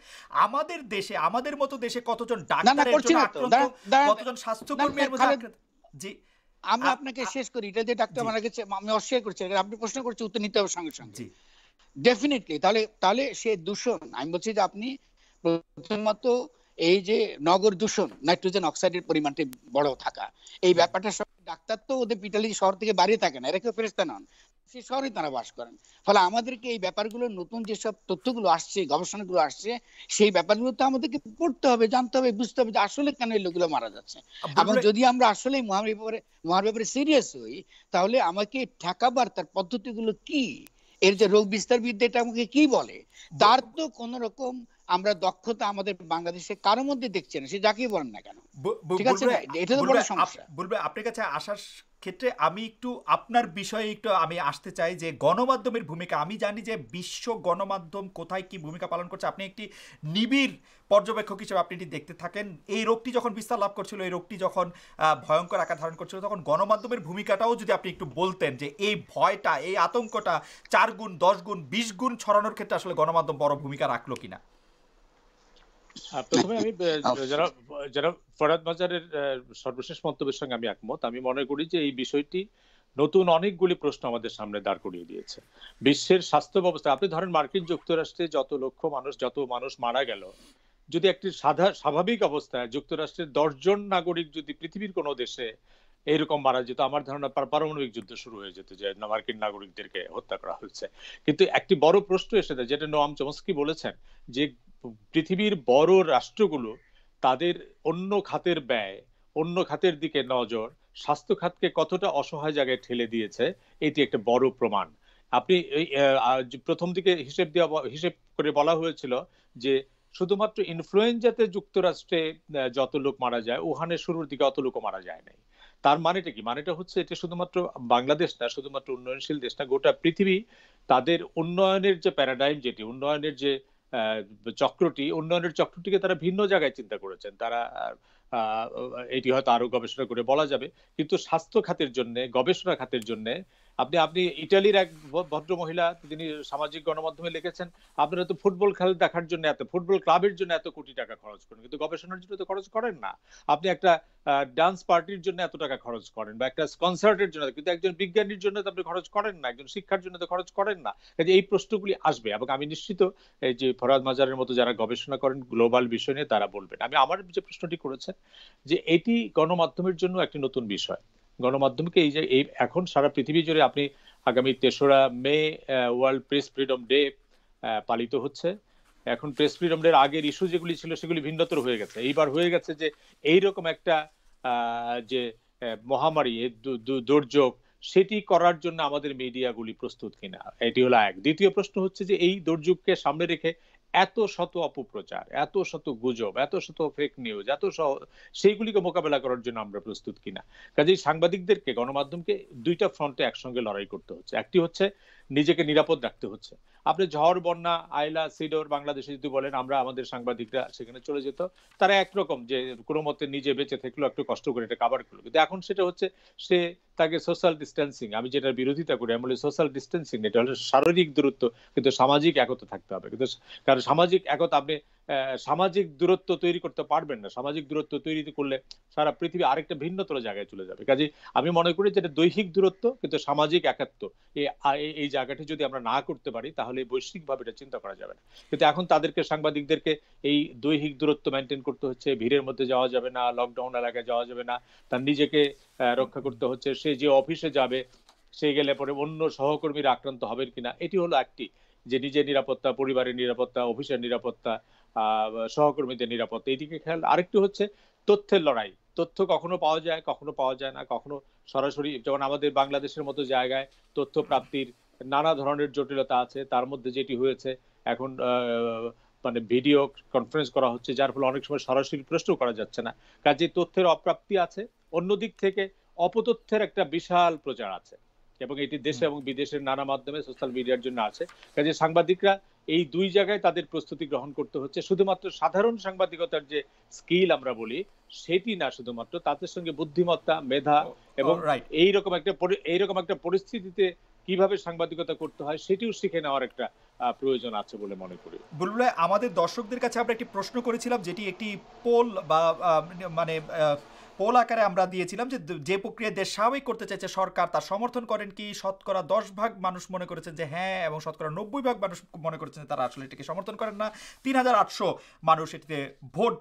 আমাদের দেশে আমাদের মতো দেশে কতজন ডাক্তার কতজন স্বাস্থ্যকর্মীর মধ্যে জি আমি আপনাকে শেষ করি এটা যে ডাক্তার মারা গেছে আমি অস্বীকার করছি আপনি প্রশ্ন করছেন উত্তর নিতে হবে সঙ্গে সঙ্গে ডেফিনেটলি তাহলে তাহলে সে দূষণ আমি বলছি যে আপনি প্রথমত এই যে নগর দূষণ নাইট্রোজেন অক্সাইডের পরিমাণটা বড় থাকা এই ব্যাপারটা ডাক্তার তো ওদের পিটালি শহর থেকে বাড়িয়ে থাকে না এরা কেউ ফেরস্তা নন সে শহরে তারা বাস করেন ফলে আমাদেরকে এই ব্যাপারগুলো নতুন যেসব তথ্যগুলো আসছে গবেষণাগুলো আসছে সেই ব্যাপারগুলো তো আমাদেরকে পড়তে হবে জানতে হবে বুঝতে হবে যে আসলে কেন এই লোকগুলো মারা যাচ্ছে এবং যদি আমরা আসলে মহার ব্যাপারে মহার ব্যাপারে সিরিয়াস হই তাহলে আমাকে ঠেকাবার তার পদ্ধতিগুলো কি এর যে রোগ বিস্তার বিদ্যাটা আমাকে কি বলে তার তো কোন রকম আমরা দক্ষতা আমাদের বাংলাদেশে কারোর মধ্যে দেখছি না সে যাকেই বলেন না কেন ঠিক আছে এটা তো বড় সমস্যা বলবে আপনার কাছে আসার ক্ষেত্রে আমি একটু আপনার বিষয়ে একটু আমি আসতে চাই যে গণমাধ্যমের ভূমিকা আমি জানি যে বিশ্ব গণমাধ্যম কোথায় কি ভূমিকা পালন করছে আপনি একটি নিবিড় পর্যবেক্ষক হিসেবে আপনি এটি দেখতে থাকেন এই রোগটি যখন বিস্তার লাভ করছিল এই রোগটি যখন ভয়ঙ্কর আকার ধারণ করছিল তখন গণমাধ্যমের ভূমিকাটাও যদি আপনি একটু বলতেন যে এই ভয়টা এই আতঙ্কটা চার গুণ দশ গুণ বিশ গুণ ছড়ানোর ক্ষেত্রে আসলে গণমাধ্যম বড় ভূমিকা রাখলো কিনা প্রথমে আমি যারা ফরাদ মাজারের সর্বশেষ মন্তব্যের সঙ্গে আমি একমত আমি মনে করি যে এই বিষয়টি নতুন অনেকগুলি প্রশ্ন আমাদের সামনে দাঁড় করিয়ে দিয়েছে বিশ্বের স্বাস্থ্য ব্যবস্থা আপনি ধরেন মার্কিন যুক্তরাষ্ট্রে যত লক্ষ মানুষ যত মানুষ মারা গেল যদি একটি সাধা স্বাভাবিক অবস্থায় যুক্তরাষ্ট্রের দশজন নাগরিক যদি পৃথিবীর কোনো দেশে এইরকম মারা যেত আমার ধারণা পারমাণবিক যুদ্ধ শুরু হয়ে যেত যে মার্কিন নাগরিকদেরকে হত্যা করা হচ্ছে কিন্তু একটি বড় প্রশ্ন এসে যেটা নোয়াম চমস্কি বলেছেন যে পৃথিবীর বড় রাষ্ট্রগুলো তাদের অন্য খাতের ব্যয় অন্য খাতের দিকে নজর স্বাস্থ্য খাতকে কতটা অসহায় জায়গায় ঠেলে দিয়েছে এটি একটা বড় প্রমাণ আপনি প্রথম দিকে হিসেব দেওয়া হিসেব করে বলা হয়েছিল যে শুধুমাত্র ইনফ্লুয়েঞ্জাতে যুক্তরাষ্ট্রে যত লোক মারা যায় ওহানের শুরুর দিকে অত লোকও মারা যায় নাই তার মানেটা কি মানেটা হচ্ছে এটা শুধুমাত্র বাংলাদেশ না শুধুমাত্র উন্নয়নশীল দেশ না গোটা পৃথিবী তাদের উন্নয়নের যে প্যারাডাইম যেটি উন্নয়নের যে চক্রটি উন্নয়নের চক্রটিকে তারা ভিন্ন জায়গায় চিন্তা করেছেন তারা এটি হয়তো আরো গবেষণা করে বলা যাবে কিন্তু স্বাস্থ্য খাতের জন্য গবেষণা খাতের জন্য আপনি আপনি ইটালির এক ভদ্র মহিলা তিনি সামাজিক গণমাধ্যমে লিখেছেন আপনারা তো ফুটবল খেলা দেখার জন্য এত ফুটবল ক্লাবের জন্য এত কোটি টাকা খরচ করেন কিন্তু গবেষণার জন্য তো খরচ করেন না আপনি একটা ডান্স পার্টির জন্য এত টাকা খরচ করেন বা একটা কনসার্টের জন্য কিন্তু একজন বিজ্ঞানীর জন্য তো আপনি খরচ করেন না একজন শিক্ষার জন্য তো খরচ করেন না কাজে এই প্রশ্নগুলি আসবে এবং আমি নিশ্চিত এই যে ফরাদ মাজারের মতো যারা গবেষণা করেন গ্লোবাল বিষয় নিয়ে তারা বলবেন আমি আমার যে প্রশ্নটি করেছেন যে এটি গণমাধ্যমের জন্য একটি নতুন বিষয় গণমাধ্যমকে এই যে এই এখন সারা পৃথিবী জুড়ে আপনি আগামী তেসরা মে ওয়ার্ল্ড প্রেস ফ্রিডম ডে পালিত হচ্ছে এখন প্রেস ফ্রিডম ডের আগের ইস্যু যেগুলি ছিল সেগুলি ভিন্নতর হয়ে গেছে এইবার হয়ে গেছে যে এইরকম একটা যে মহামারী দুর্যোগ সেটি করার জন্য আমাদের মিডিয়াগুলি প্রস্তুত কিনা এটি হলো এক দ্বিতীয় প্রশ্ন হচ্ছে যে এই দুর্যোগকে সামনে রেখে এত শত অপপ্রচার এত শত গুজব এত শত ফেক নিউজ এত সেইগুলিকে মোকাবেলা করার জন্য আমরা প্রস্তুত কিনা কাজেই সাংবাদিকদেরকে গণমাধ্যমকে দুইটা ফ্রন্টে একসঙ্গে লড়াই করতে হচ্ছে একটি হচ্ছে নিজেকে নিরাপদ রাখতে হচ্ছে আপনি ঝড় বন্যা আইলা সিডোর বাংলাদেশে যদি বলেন আমরা আমাদের সাংবাদিকরা সেখানে চলে যেত তারা একরকম যে কোনো মতে নিজে বেঁচে থাকলো একটু কষ্ট করে এটা কাবার করলো কিন্তু এখন সেটা হচ্ছে সে তাকে সোশ্যাল ডিস্টেন্সিং আমি যেটা বিরোধিতা করি আমি বলি সোশ্যাল ডিস্টেন্সিং এটা হলো শারীরিক দূরত্ব কিন্তু সামাজিক একতা থাকতে হবে কিন্তু কারণ সামাজিক একতা আপনি সামাজিক দূরত্ব তৈরি করতে পারবেন না সামাজিক দূরত্ব তৈরি করলে সারা পৃথিবী আরেকটা ভিন্নতর জায়গায় চলে যাবে কাজে আমি মনে করি যেটা দৈহিক দূরত্ব কিন্তু সামাজিক একাত্ম এই জায়গাটি যদি আমরা না করতে পারি তাহলে তাহলে বৈশ্বিকভাবে এটা চিন্তা করা যাবে না কিন্তু এখন তাদেরকে সাংবাদিকদেরকে এই দৈহিক দূরত্ব মেনটেন করতে হচ্ছে ভিড়ের মধ্যে যাওয়া যাবে না লকডাউন এলাকায় যাওয়া যাবে না তার নিজেকে রক্ষা করতে হচ্ছে সে যে অফিসে যাবে সে গেলে পরে অন্য সহকর্মীর আক্রান্ত হবেন কিনা এটি হলো একটি যে নিজের নিরাপত্তা পরিবারের নিরাপত্তা অফিসের নিরাপত্তা সহকর্মীদের নিরাপত্তা এদিকে খেয়াল আরেকটি হচ্ছে তথ্যের লড়াই তথ্য কখনো পাওয়া যায় কখনো পাওয়া যায় না কখনো সরাসরি যেমন আমাদের বাংলাদেশের মতো জায়গায় তথ্য প্রাপ্তির নানা ধরনের জটিলতা আছে তার মধ্যে যেটি হয়েছে এখন মানে ভিডিও কনফারেন্স করা হচ্ছে যার ফলে অনেক সময় সরাসরি প্রশ্ন করা যাচ্ছে না কাজে তথ্যের অপ্রাপ্তি আছে অন্যদিক থেকে অপতথ্যের একটা বিশাল প্রচার আছে এবং এটি দেশে এবং বিদেশের নানা মাধ্যমে সোশ্যাল মিডিয়ার জন্য আছে কাজে সাংবাদিকরা এই দুই জায়গায় তাদের প্রস্তুতি গ্রহণ করতে হচ্ছে শুধুমাত্র সাধারণ সাংবাদিকতার যে স্কিল আমরা বলি সেটি না শুধুমাত্র তাদের সঙ্গে বুদ্ধিমত্তা মেধা এবং এইরকম একটা এইরকম একটা পরিস্থিতিতে কিভাবে সাংবাদিকতা করতে হয় সেটিও শিখে নেওয়ার একটা প্রয়োজন আছে বলে মনে করি বুলবুল আমাদের দর্শকদের কাছে আমরা একটি প্রশ্ন করেছিলাম যেটি একটি পোল বা মানে পোল আকারে আমরা দিয়েছিলাম যে যে প্রক্রিয়া দেশ স্বাভাবিক করতে চাইছে সরকার তার সমর্থন করেন কি শতকরা দশ ভাগ মানুষ মনে করেছেন যে হ্যাঁ এবং শতকরা নব্বই ভাগ মানুষ মনে করেছেন তারা আসলে এটিকে সমর্থন করেন না তিন হাজার আটশো মানুষ এটিতে ভোট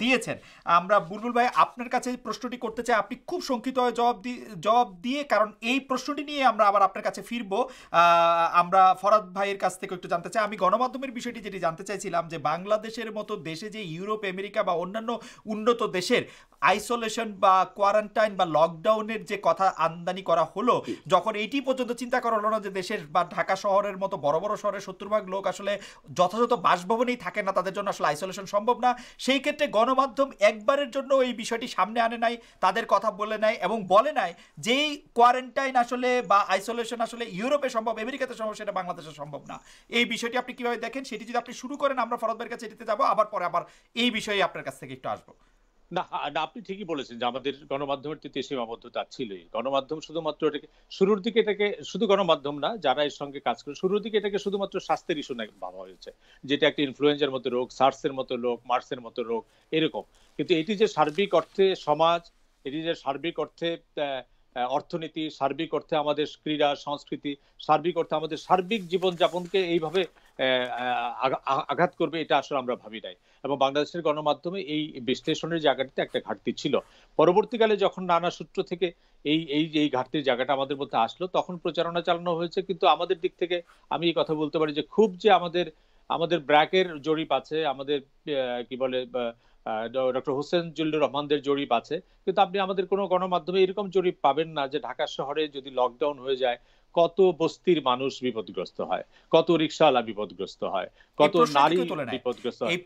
দিয়েছেন আমরা বুলবুল ভাই আপনার কাছে এই প্রশ্নটি করতে চাই আপনি খুব সংক্ষিপ্ত হয়ে জবাব দিয়ে জবাব দিয়ে কারণ এই প্রশ্নটি নিয়ে আমরা আবার আপনার কাছে ফিরব আমরা ফরাদ ভাইয়ের কাছ থেকে একটু জানতে চাই আমি গণমাধ্যমের বিষয়টি যেটি জানতে চাইছিলাম যে বাংলাদেশের মতো দেশে যে ইউরোপ আমেরিকা বা অন্যান্য উন্নত দেশের আইসোলেশন বা কোয়ারেন্টাইন বা লকডাউনের যে কথা আমদানি করা হলো যখন এটি পর্যন্ত চিন্তা করা হলো না যে দেশের বা ঢাকা শহরের মতো বড় বড় শহরের সত্তর ভাগ লোক আসলে যথাযথ বাসভবনেই থাকে না তাদের জন্য আসলে আইসোলেশন সম্ভব না সেই ক্ষেত্রে গণমাধ্যম একবারের জন্য এই বিষয়টি সামনে আনে নাই তাদের কথা বলে নাই এবং বলে নাই যেই কোয়ারেন্টাইন আসলে বা আইসোলেশন আসলে ইউরোপে সম্ভব আমেরিকাতে সম্ভব সেটা বাংলাদেশে সম্ভব না এই বিষয়টি আপনি কীভাবে দেখেন সেটি যদি আপনি শুরু করেন আমরা ফরদবের কাছে যেতে যাবো আবার পরে আবার এই বিষয়ে আপনার কাছ থেকে একটু আসবো না না আপনি ঠিকই বলেছেন যে আমাদের গণমাধ্যমের তৃতীয় সীমাবদ্ধতা ছিলই গণমাধ্যম শুধুমাত্র এটাকে শুরুর দিকে এটাকে শুধু গণমাধ্যম না যারা এর সঙ্গে কাজ করে শুরুর দিকে এটাকে শুধুমাত্র স্বাস্থ্যের ইস্যু না ভাবা হয়েছে যেটা একটা ইনফ্লুয়েঞ্জার মতো রোগ সার্সের মতো রোগ মার্সের মতো রোগ এরকম কিন্তু এটি যে সার্বিক অর্থে সমাজ এটি যে সার্বিক অর্থে অর্থনীতি সার্বিক অর্থে আমাদের ক্রীড়া সংস্কৃতি সার্বিক অর্থে আমাদের সার্বিক জীবনযাপনকে এইভাবে আঘাত করবে এটা আসলে আমরা ভাবি নাই এবং বাংলাদেশের গণমাধ্যমে এই বিশ্লেষণের জায়গাটিতে একটা ঘাটতি ছিল পরবর্তীকালে যখন নানা সূত্র থেকে এই এই এই ঘাটতির জায়গাটা আমাদের মধ্যে আসলো তখন প্রচারণা চালানো হয়েছে কিন্তু আমাদের দিক থেকে আমি এই কথা বলতে পারি যে খুব যে আমাদের আমাদের ব্র্যাকের জরিপ আছে আমাদের কি বলে ডক্টর হোসেন জুল্লুর রহমানদের জরিপ আছে কিন্তু আপনি আমাদের কোনো গণমাধ্যমে এরকম জরিপ পাবেন না যে ঢাকা শহরে যদি লকডাউন হয়ে যায় কত বস্তির মানুষ বিপদগ্রস্ত হয় কত রিক্সাওয়ালা বিপদগ্রস্ত হয় কত নারী বিপদগ্রস্ত হ্যাঁ,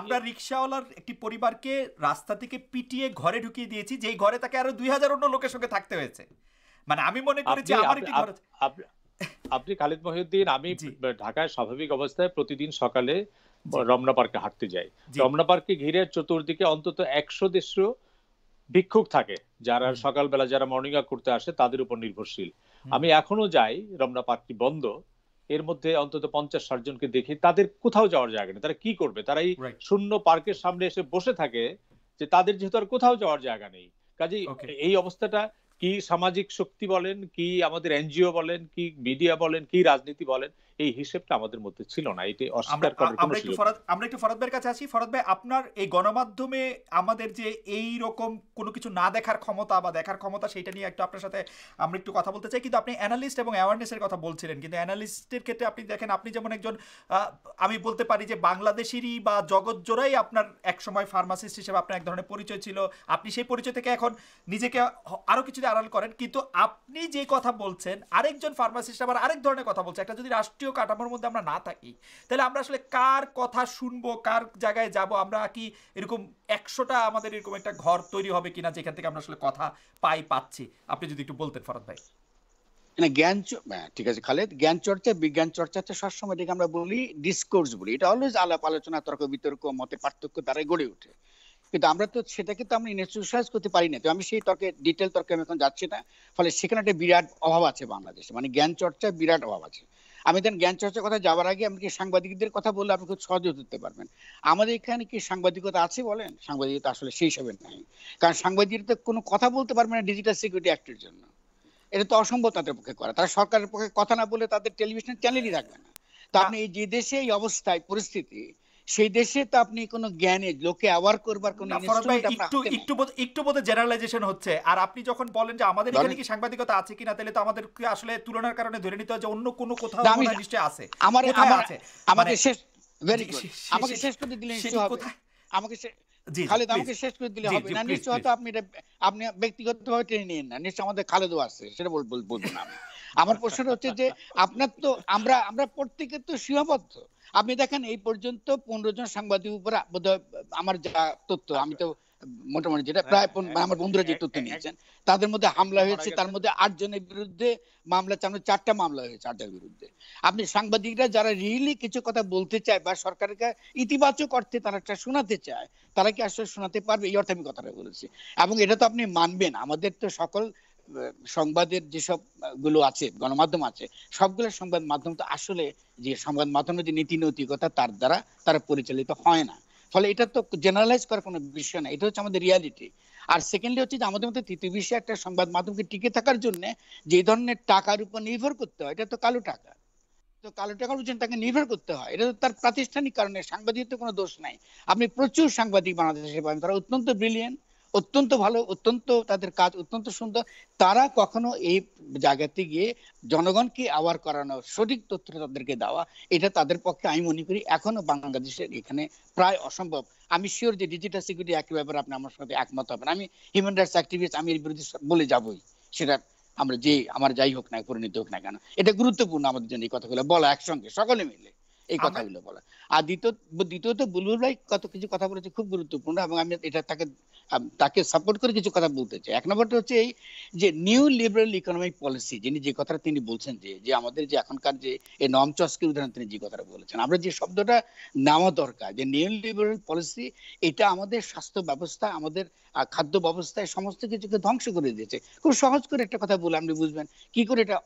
আমরা রিক্সাওয়ালার একটি পরিবারকে রাস্তা থেকে পিটিয়ে ঘরে ঢুকিয়ে দিয়েছি যেই ঘরে তাকে আরো দুই হাজার অন্য লোকের সঙ্গে থাকতে হয়েছে মানে আমি মনে করি যে আমার একটি আপনি খালিদ মহিউদ্দিন আমি ঢাকায় স্বাভাবিক অবস্থায় প্রতিদিন সকালে রমনা পার্কে হাঁটতে যাই রমনা পার্কে ঘিরে চতুর্দিকে অন্তত একশো দেড়শো ভিক্ষুক থাকে যারা সকালবেলা যারা মর্নিং ওয়াক করতে আসে তাদের উপর নির্ভরশীল আমি এখনো যাই রমনা পার্কটি বন্ধ এর মধ্যে অন্তত পঞ্চাশ ষাট জনকে দেখি তাদের কোথাও যাওয়ার জায়গা নেই তারা কি করবে তারা এই শূন্য পার্কের সামনে এসে বসে থাকে যে তাদের যেহেতু আর কোথাও যাওয়ার জায়গা নেই কাজেই এই অবস্থাটা কি সামাজিক শক্তি বলেন কি আমাদের এনজিও বলেন কি মিডিয়া বলেন কি রাজনীতি বলেন এই হিসেবটা আমাদের মধ্যে ছিল না এটি অস্বীকার করার কোনো সুযোগ আমরা একটু ফরাদ কাছে আসি ফরাদ ভাই আপনার এই গণমাধ্যমে আমাদের যে এই রকম কোনো কিছু না দেখার ক্ষমতা বা দেখার ক্ষমতা সেটা নিয়ে একটু আপনার সাথে আমরা একটু কথা বলতে চাই কিন্তু আপনি অ্যানালিস্ট এবং অ্যাওয়ারনেস এর কথা বলছিলেন কিন্তু অ্যানালিস্টের ক্ষেত্রে আপনি দেখেন আপনি যেমন একজন আমি বলতে পারি যে বাংলাদেশেরই বা জগৎ জোড়াই আপনার একসময় ফার্মাসিস্ট হিসেবে আপনার এক ধরনের পরিচয় ছিল আপনি সেই পরিচয় থেকে এখন নিজেকে আরো কিছু আড়াল করেন কিন্তু আপনি যে কথা বলছেন আরেকজন ফার্মাসিস্ট আবার আরেক ধরনের কথা বলছে একটা যদি রাষ্ট্রীয় কাঠামোর মধ্যে আমরা না থাকি তাহলে আমরা আসলে কার কথা শুনবো কার জায়গায় যাব আমরা কি এরকম একশোটা আমাদের এরকম একটা ঘর তৈরি হবে কিনা যেখান থেকে আমরা আসলে কথা পাই পাচ্ছি আপনি যদি একটু বলতেন ফরাদ ভাই জ্ঞান ঠিক আছে খালেদ জ্ঞান চর্চা বিজ্ঞান চর্চাতে সবসময় এটাকে আমরা বলি ডিসকোর্স বলি এটা অলওয়েজ আলাপ আলোচনা তর্ক বিতর্ক মতে পার্থক্য দ্বারাই গড়ে উঠে কিন্তু আমরা তো সেটাকে তো আমরা ইনস্টিটিউশনাইজ করতে পারি না তো আমি সেই তর্কে ডিটেল তর্কে আমি এখন যাচ্ছি না ফলে সেখানে একটা বিরাট অভাব আছে বাংলাদেশে মানে জ্ঞান চর্চার বিরাট অভাব আছে আমি দেন জ্ঞান চর্চার কথা যাওয়ার আগে আমি কি সাংবাদিকদের কথা বললে আপনি খুব সহজে ধরতে পারবেন আমাদের এখানে কি সাংবাদিকতা আছে বলেন সাংবাদিকতা আসলে সেই হিসাবে নাই কারণ সাংবাদিকরা তো কোনো কথা বলতে পারবে না ডিজিটাল সিকিউরিটি অ্যাক্টের জন্য এটা তো অসম্ভব তাদের পক্ষে করা তারা সরকারের পক্ষে কথা না বলে তাদের টেলিভিশন চ্যানেলই থাকবে না তা আপনি এই যে দেশে এই অবস্থায় পরিস্থিতি সেই দেশে তো আপনি কোনো জ্ঞানে লোকে আওয়ার করবার কোনো একটু একটু একটু বোধ জেনারেলাইজেশন হচ্ছে আর আপনি যখন বলেন যে আমাদের এখানে কি সাংবাদিকতা আছে কিনা তাহলে তো আমাদের আসলে তুলনার কারণে ধরে নিতে হয় যে অন্য কোনো কোথাও নিশ্চয় আছে আমার আছে আমাদের মানে শেষ ভেরি গুড আমাকে শেষ করতে দিলে হবে আমাকে খালেদ আমাকে শেষ করে দিলে হবে না নিশ্চয় হয়তো আপনি আপনি ব্যক্তিগতভাবে টেনে নিন না নিশ্চয় আমাদের খালেদও আছে সেটা বলবো না আমি আমার প্রশ্নটা হচ্ছে যে আপনার তো আমরা আমরা প্রত্যেকে তো সীমাবদ্ধ আপনি দেখেন এই পর্যন্ত পনেরো জন সাংবাদিক উপরে বোধ আমার যা তথ্য আমি তো মোটামুটি যেটা প্রায় হ্যাঁ, আমার বন্ধুরা যে হ্যাঁ, তথ্য হ্যাঁ, নিয়েছেন তাদের মধ্যে হামলা হয়েছে তার মধ্যে আট জনের বিরুদ্ধে মামলা চালানো চারটা মামলা হয়েছে বিরুদ্ধে আপনি সাংবাদিকরা যারা রিয়েলি কিছু কথা বলতে চায় বা সরকারকে ইতিবাচক অর্থে তারা একটা শোনাতে চায় তারা কি আসলে শোনাতে পারবে এই অর্থে আমি কথাটা বলেছি এবং এটা তো আপনি মানবেন আমাদের তো সকল সংবাদের যেসব গুলো আছে গণমাধ্যম আছে সবগুলো সংবাদ মাধ্যম তো আসলে যে সংবাদ মাধ্যমের যে নীতি নৈতিকতা তার দ্বারা তারা পরিচালিত হয় না ফলে এটা তো জেনারেলাইজ করার কোনো বিষয় না এটা হচ্ছে আমাদের রিয়ালিটি আর সেকেন্ডলি হচ্ছে যে আমাদের মধ্যে তৃতীয় বিশ্বে একটা সংবাদ মাধ্যমকে টিকে থাকার জন্য যে ধরনের টাকার উপর নির্ভর করতে হয় এটা তো কালো টাকা তো কালো টাকার উপর তাকে নির্ভর করতে হয় এটা তো তার প্রাতিষ্ঠানিক কারণে সাংবাদিক তো কোনো দোষ নাই আপনি প্রচুর সাংবাদিক বাংলাদেশে পাবেন তারা অত্যন্ত ব্রিলিয়েন্ট অত্যন্ত ভালো অত্যন্ত তাদের কাজ অত্যন্ত সুন্দর তারা কখনো এই জায়গাতে গিয়ে জনগণকে আওয়ার করানো সঠিক তথ্য তাদেরকে দেওয়া এটা তাদের পক্ষে আমি মনে করি এখনো বাংলাদেশের এখানে প্রায় অসম্ভব আমি শিওর যে ডিজিটাল সিকিউরিটি একই ব্যাপারে আপনি আমার সাথে একমত হবেন আমি হিউম্যান রাইটস অ্যাক্টিভিস্ট আমি এর বিরুদ্ধে বলে যাবই সেটা আমরা যে আমার যাই হোক না পরিণত হোক না কেন এটা গুরুত্বপূর্ণ আমাদের জন্য এই কথাগুলো বলা একসঙ্গে সকলে মিলে এই কথাগুলো বলা আর দ্বিতীয় দ্বিতীয়ত বুলবুল ভাই কত কিছু কথা বলেছে খুব গুরুত্বপূর্ণ এবং আমি এটা তাকে তাকে সাপোর্ট করে কিছু কথা বলতে চাই এক নম্বরটা হচ্ছে এই যে নিউ লিবারেল ইকোনমিক পলিসি যিনি যে কথাটা তিনি বলছেন যে যে আমাদের যে এখনকার যে এই নম চস্কির উদাহরণ তিনি যে কথাটা বলেছেন আমরা যে শব্দটা নেওয়া দরকার যে নিউ লিবারেল পলিসি এটা আমাদের স্বাস্থ্য ব্যবস্থা আমাদের খাদ্য ব্যবস্থায় সমস্ত কিছুকে ধ্বংস করে দিয়েছে খুব সহজ করে একটা কথা বলে আপনি বুঝবেন কি করে এটা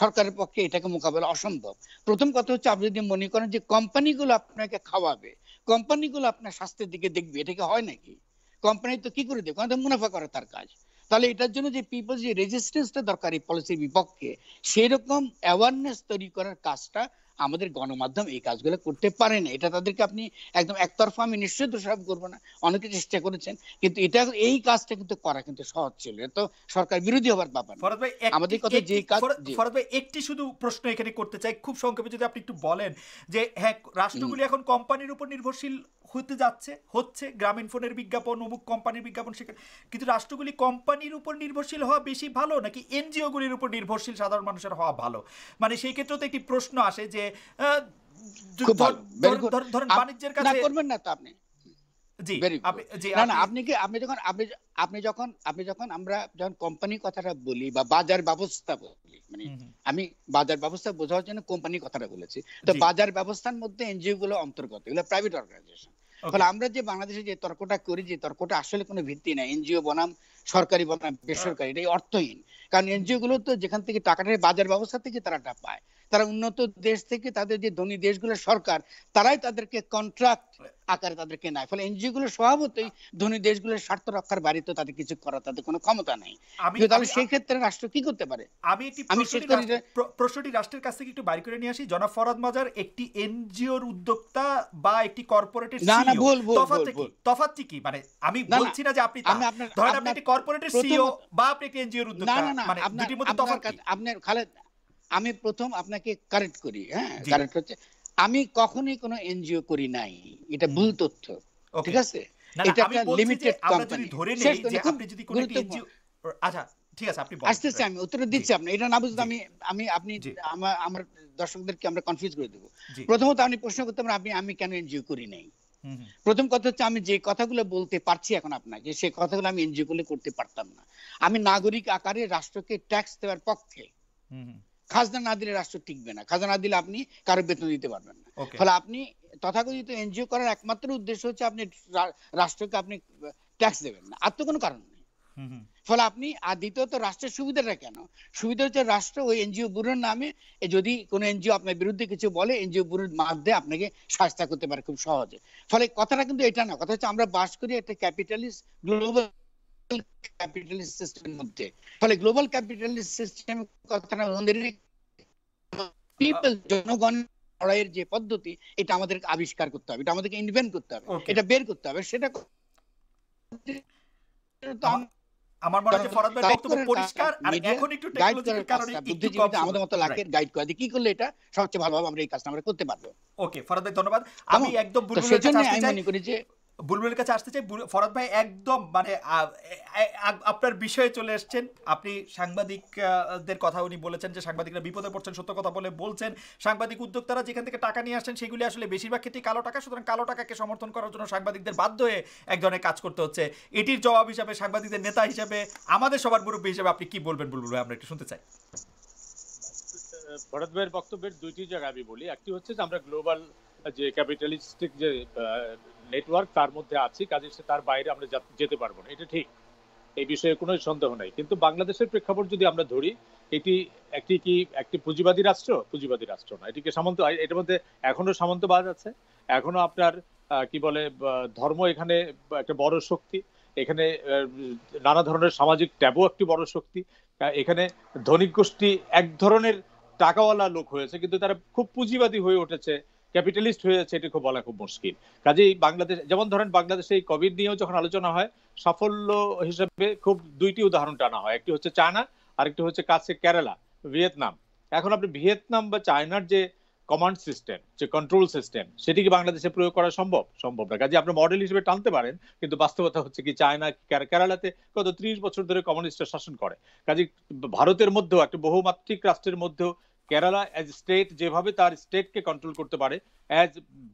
সরকারের পক্ষে এটাকে মোকাবেলা অসম্ভব প্রথম কথা হচ্ছে আপনি যদি মনে করেন যে কোম্পানিগুলো আপনাকে খাওয়াবে কোম্পানিগুলো আপনার স্বাস্থ্যের দিকে দেখবে এটা কি হয় নাকি কোম্পানি তো কি করে দেবে কোম্পানি মুনাফা করে তার কাজ তাহলে এটার জন্য যে পিপলস যে রেজিস্ট্যান্সটা দরকার এই পলিসির বিপক্ষে সেরকম অ্যাওয়ারনেস তৈরি করার কাজটা আমাদের গণমাধ্যম এই কাজগুলো করতে পারে না এটা তাদেরকে আপনি একদম একতরফা আমি নিশ্চয়ই দোষারোপ করবো না অনেকে চেষ্টা করেছেন কিন্তু এটা এই কাজটা কিন্তু করা কিন্তু সহজ ছিল তো সরকার বিরোধী হবার ব্যাপার আমাদের কথা যে কাজ ফরদ ভাই একটি শুধু প্রশ্ন এখানে করতে চাই খুব সংক্ষেপে যদি আপনি একটু বলেন যে হ্যাঁ রাষ্ট্রগুলি এখন কোম্পানির উপর নির্ভরশীল হতে যাচ্ছে হচ্ছে গ্রামীণ ফোনের বিজ্ঞাপন অমুক কোম্পানির বিজ্ঞাপন সেখানে কিন্তু রাষ্ট্রগুলি কোম্পানির উপর নির্ভরশীল হওয়া বেশি ভালো নাকি এনজিওগুলির উপর নির্ভরশীল সাধারণ মানুষের হওয়া ভালো মানে সেই ক্ষেত্রেও তো একটি প্রশ্ন আসে যে যে ধরেন বাণিজ্যের কাছে করবেন না তো আপনি আপনি যখন আপনি যখন আমরা যখন কোম্পানি কথাটা বলি বা বাজার ব্যবস্থা বলি মানে আমি বাজার ব্যবস্থা জন্য কোম্পানি কথাটা বলেছি তো বাজার ব্যবস্থার মধ্যে এনজিও গুলো অন্তর্গত এগুলো প্রাইভেট অর্গানাইজেশন আমরা যে বাংলাদেশে যে তর্কটা করি যে তর্কটা আসলে কোনো ভিত্তি নাই এনজিও বনাম সরকারি বনাম বেসরকারি এটাই অর্থহীন কারণ এনজিও গুলো তো যেখান থেকে টাকাটা বাজার ব্যবস্থা থেকে তারা পায় তারা উন্নত দেশ থেকে তাদের যে ধনী দেশগুলোর সরকার তারাই তাদেরকে কন্ট্রাক্ট আকারে তাদেরকে নেয় ফলে এনজিও গুলো স্বভাবতই ধনী দেশগুলোর স্বার্থ রক্ষার বাড়িতে তাদের কিছু করার তাদের কোনো ক্ষমতা নেই তাহলে সেই ক্ষেত্রে রাষ্ট্র কি করতে পারে আমি আমি প্রশ্নটি রাষ্ট্রের কাছ থেকে একটু বাড়ি করে নিয়ে আসি জনাব ফরাদ মাজার একটি এনজিওর উদ্যোক্তা বা একটি কর্পোরেটের না না ভুল ভুল তফাত কি মানে আমি বলছি না যে আপনি আমি আপনার ধরেন আপনি একটি কর্পোরেটের সিইও বা আপনি একটি এনজিওর উদ্যোক্তা মানে দুটির মধ্যে তফাৎ আপনি খালেদ আমি প্রথম আপনাকে কারেক্ট করি হ্যাঁ কারেক্ট হচ্ছে আমি কখনোই কোনো এনজিও করি নাই এটা ভুল তথ্য ঠিক আছে এটা আপনার লিমিটেড কোম্পানি ধরে নেই যে আপনি যদি কোনো এনজিও আচ্ছা ঠিক আছে আপনি আমি উত্তর দিচ্ছি আপনি এটা না আমি আমি আপনি আমার দর্শকদেরকে আমরা কনফিউজ করে দেব প্রথমত আপনি প্রশ্ন করতে আপনি আমি কেন এনজিও করি নাই প্রথম কথা হচ্ছে আমি যে কথাগুলো বলতে পারছি এখন আপনাকে সে কথাগুলো আমি এনজিও করলে করতে পারতাম না আমি নাগরিক আকারে রাষ্ট্রকে ট্যাক্স দেওয়ার পক্ষে খাজনা না দিলে রাষ্ট্র টিকবে না খাজনা না দিলে আপনি কারো বেতন দিতে পারবেন না ফলে আপনি তথাকথিত এনজিও করার একমাত্র উদ্দেশ্য হচ্ছে আপনি রাষ্ট্রকে আপনি ট্যাক্স দেবেন না আর তো কোনো কারণ নেই ফলে আপনি আর দ্বিতীয়ত রাষ্ট্রের সুবিধাটা কেন সুবিধা হচ্ছে রাষ্ট্র ওই এনজিও ব্যুরোর নামে যদি কোনো এনজিও আপনার বিরুদ্ধে কিছু বলে এনজিও ব্যুরোর মাধ্যমে আপনাকে সাহায্য করতে পারে খুব সহজে ফলে কথাটা কিন্তু এটা না কথা হচ্ছে আমরা বাস করি একটা ক্যাপিটালিস্ট গ্লোবাল ক্যাপিটালিস্ট সিস্টেমের মধ্যে ফলে গ্লোবাল ক্যাপিটালিস্ট সিস্টেম কথাটা পিপল জনগণ লড়াইয়ের যে পদ্ধতি এটা আমাদের আবিষ্কার করতে হবে এটা আমাদেরকে ইনভেন্ট করতে হবে এটা বের করতে হবে সেটা আমার মনে ফরাদ ভাই বক্তব্য পরিষ্কার আর এখন একটু টেকনোলজির কারণে একটু কম আমাদের মতো গাইড করে কি করলে এটা সবচেয়ে ভালোভাবে আমরা এই কাজটা আমরা করতে পারবো ওকে ফরাদ ভাই ধন্যবাদ আমি একদম বুটুলের কাছে আসতে চাই বুলবুলের কাছে আসতে চাই ফরাদ ভাই একদম মানে আপনার বিষয়ে চলে এসছেন আপনি সাংবাদিকদের কথা উনি বলেছেন যে সাংবাদিকরা বিপদে পড়ছেন সত্য কথা বলে বলছেন সাংবাদিক উদ্যোক্তারা যেখান থেকে টাকা নিয়ে আসছেন সেগুলি আসলে বেশিরভাগ ক্ষেত্রেই কালো টাকা সুতরাং কালো টাকাকে সমর্থন করার জন্য সাংবাদিকদের বাধ্য হয়ে এক ধরনের কাজ করতে হচ্ছে এটির জবাব হিসাবে সাংবাদিকদের নেতা হিসাবে আমাদের সবার মুরব্বী হিসাবে আপনি কি বলবেন বুলবুল ভাই আমরা একটু শুনতে চাই ভরত ভাইয়ের বক্তব্যের দুইটি জায়গা আমি বলি একটি হচ্ছে যে আমরা গ্লোবাল যে ক্যাপিটালিস্টিক যে নেটওয়ার্ক তার মধ্যে আছে কাজে সে তার বাইরে আমরা যেতে পারবো না এটা ঠিক এই বিষয়ে কোনো সন্দেহ নাই কিন্তু বাংলাদেশের প্রেক্ষাপট যদি আমরা ধরি এটি একটি কি একটি পুঁজিবাদী রাষ্ট্র পুঁজিবাদী রাষ্ট্র না এটিকে সামন্ত এটার মধ্যে এখনো সামন্তবাদ আছে এখনো আপনার কি বলে ধর্ম এখানে একটা বড় শক্তি এখানে নানা ধরনের সামাজিক ট্যাবও একটি বড় শক্তি এখানে ধনী গোষ্ঠী এক ধরনের টাকাওয়ালা লোক হয়েছে কিন্তু তারা খুব পুঁজিবাদী হয়ে উঠেছে ক্যাপিটালিস্ট হয়ে যাচ্ছে এটা খুব বলা খুব মুশকিল কাজেই বাংলাদেশ যেমন ধরেন বাংলাদেশে এই কোভিড নিয়েও যখন আলোচনা হয় সাফল্য হিসেবে খুব দুইটি উদাহরণ টানা হয় একটি হচ্ছে চায়না আরেকটি হচ্ছে কাছে কেরালা ভিয়েতনাম এখন আপনি ভিয়েতনাম বা চায়নার যে কমান্ড সিস্টেম যে কন্ট্রোল সিস্টেম সেটি কি বাংলাদেশে প্রয়োগ করা সম্ভব সম্ভব না কাজে আপনি মডেল হিসেবে টানতে পারেন কিন্তু বাস্তবতা হচ্ছে কি চায়না কেরালাতে গত ত্রিশ বছর ধরে কমিউনিস্টরা শাসন করে কাজে ভারতের মধ্যেও একটা বহুমাত্রিক রাষ্ট্রের মধ্যেও কেরালা অ্যাজ স্টেট যেভাবে তার স্টেটকে কন্ট্রোল করতে পারে অ্যাজ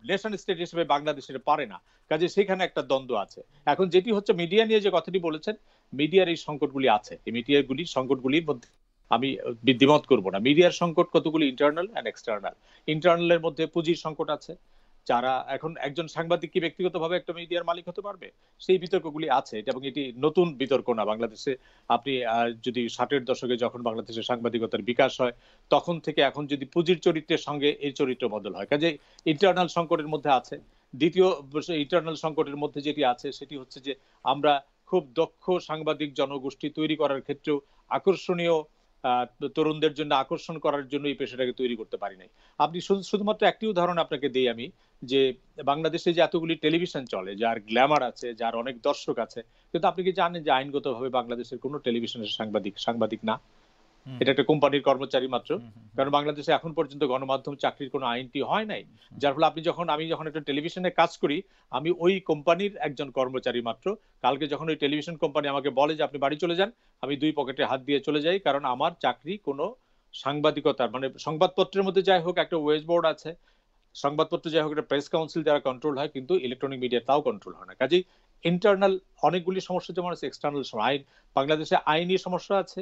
নেশন স্টেট হিসেবে বাংলাদেশ পারে না কাজে সেখানে একটা দ্বন্দ্ব আছে এখন যেটি হচ্ছে মিডিয়া নিয়ে যে কথাটি বলেছেন মিডিয়ার এই সংকটগুলি আছে এই মিডিয়াগুলি সংকটগুলির মধ্যে আমি বিদ্ধিমত করব না মিডিয়ার সংকট কতগুলি ইন্টারনাল অ্যান্ড এক্সটার্নাল ইন্টারনালের মধ্যে পুঁজির সংকট আছে যারা এখন একজন সাংবাদিক কি ব্যক্তিগতভাবে একটা মিডিয়ার মালিক হতে পারবে সেই বিতর্কগুলি আছে এবং এটি নতুন বিতর্ক না বাংলাদেশে আপনি যদি ষাটের দশকে যখন বাংলাদেশের সাংবাদিকতার বিকাশ হয় তখন থেকে এখন যদি পুঁজির চরিত্রের সঙ্গে এই চরিত্র বদল হয় কাজে ইন্টারনাল সংকটের মধ্যে আছে দ্বিতীয় ইন্টারনাল সংকটের মধ্যে যেটি আছে সেটি হচ্ছে যে আমরা খুব দক্ষ সাংবাদিক জনগোষ্ঠী তৈরি করার ক্ষেত্রেও আকর্ষণীয় তরুণদের জন্য আকর্ষণ করার জন্য এই পেশাটাকে তৈরি করতে পারি নাই আপনি শুধুমাত্র একটি উদাহরণ আপনাকে দিই আমি যে বাংলাদেশে যে এতগুলি টেলিভিশন চলে যার গ্ল্যামার আছে যার অনেক দর্শক আছে কিন্তু আপনি কি জানেন যে আইনগতভাবে বাংলাদেশের কোনো টেলিভিশনের সাংবাদিক সাংবাদিক না এটা একটা কোম্পানির কর্মচারী মাত্র কারণ বাংলাদেশে এখন পর্যন্ত গণমাধ্যম চাকরির কোনো আইনটি হয় নাই যার ফলে আপনি যখন আমি যখন একটা টেলিভিশনে কাজ করি আমি ওই কোম্পানির একজন কর্মচারী মাত্র কালকে যখন ওই টেলিভিশন কোম্পানি আমাকে বলে যে আপনি বাড়ি চলে যান আমি দুই পকেটে হাত দিয়ে চলে যাই কারণ আমার চাকরি কোনো সাংবাদিকতার মানে সংবাদপত্রের মধ্যে যাই হোক একটা ওয়েজ বোর্ড আছে সংবাদপত্র যাই হোক একটা প্রেস কাউন্সিল দ্বারা কন্ট্রোল হয় কিন্তু ইলেকট্রনিক মিডিয়া তাও কন্ট্রোল হয় না কাজেই ইন্টারনাল অনেকগুলি সমস্যা যেমন আছে এক্সটার্নাল আইন বাংলাদেশে আইনি সমস্যা আছে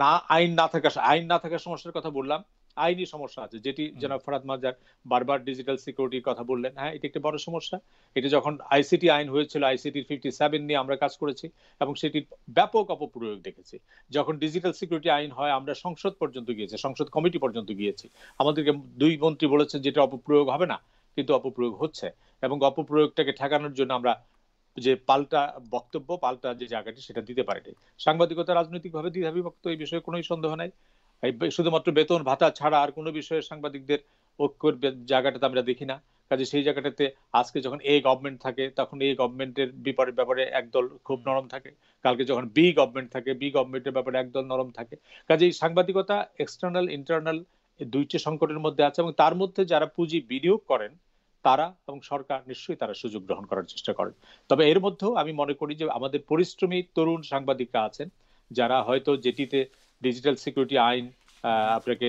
না আইন না থাকার আইন না থাকার সমস্যার কথা বললাম আইনি সমস্যা আছে যেটি জনাব ফরাদ মাজার বারবার ডিজিটাল সিকিউরিটির কথা বললেন হ্যাঁ এটি একটা বড় সমস্যা এটি যখন আইসিটি আইন হয়েছিল আইসিটি ফিফটি সেভেন নিয়ে আমরা কাজ করেছি এবং সেটির ব্যাপক অপপ্রয়োগ দেখেছি যখন ডিজিটাল সিকিউরিটি আইন হয় আমরা সংসদ পর্যন্ত গিয়েছি সংসদ কমিটি পর্যন্ত গিয়েছি আমাদেরকে দুই মন্ত্রী বলেছেন যেটা অপপ্রয়োগ হবে না কিন্তু অপপ্রয়োগ হচ্ছে এবং অপপ্রয়োগটাকে ঠেকানোর জন্য আমরা যে পাল্টা বক্তব্য পাল্টা যে জায়গাটি সেটা দিতে পারেনি সাংবাদিকতা রাজনৈতিকভাবে দ্বিধাবিভক্ত এই বিষয়ে কোনোই সন্দেহ নাই শুধুমাত্র বেতন ভাতা ছাড়া আর কোনো বিষয়ে সাংবাদিকদের ঐক্যের জায়গাটাতে আমরা দেখি না কাজে সেই জায়গাটাতে আজকে যখন এ গভর্নমেন্ট থাকে তখন এই গভর্নমেন্টের বিপরে ব্যাপারে একদল খুব নরম থাকে কালকে যখন বি গভর্নমেন্ট থাকে বি গভর্নমেন্টের ব্যাপারে একদল নরম থাকে কাজে এই সাংবাদিকতা এক্সটার্নাল ইন্টারনাল দুইটি সংকটের মধ্যে আছে এবং তার মধ্যে যারা পুঁজি বিনিয়োগ করেন তারা এবং সরকার নিশ্চয়ই তারা সুযোগ গ্রহণ করার চেষ্টা করেন তবে এর মধ্যেও আমি মনে করি যে আমাদের পরিশ্রমী তরুণ সাংবাদিকরা আছেন যারা হয়তো যেটিতে ডিজিটাল সিকিউরিটি আইন আপনাকে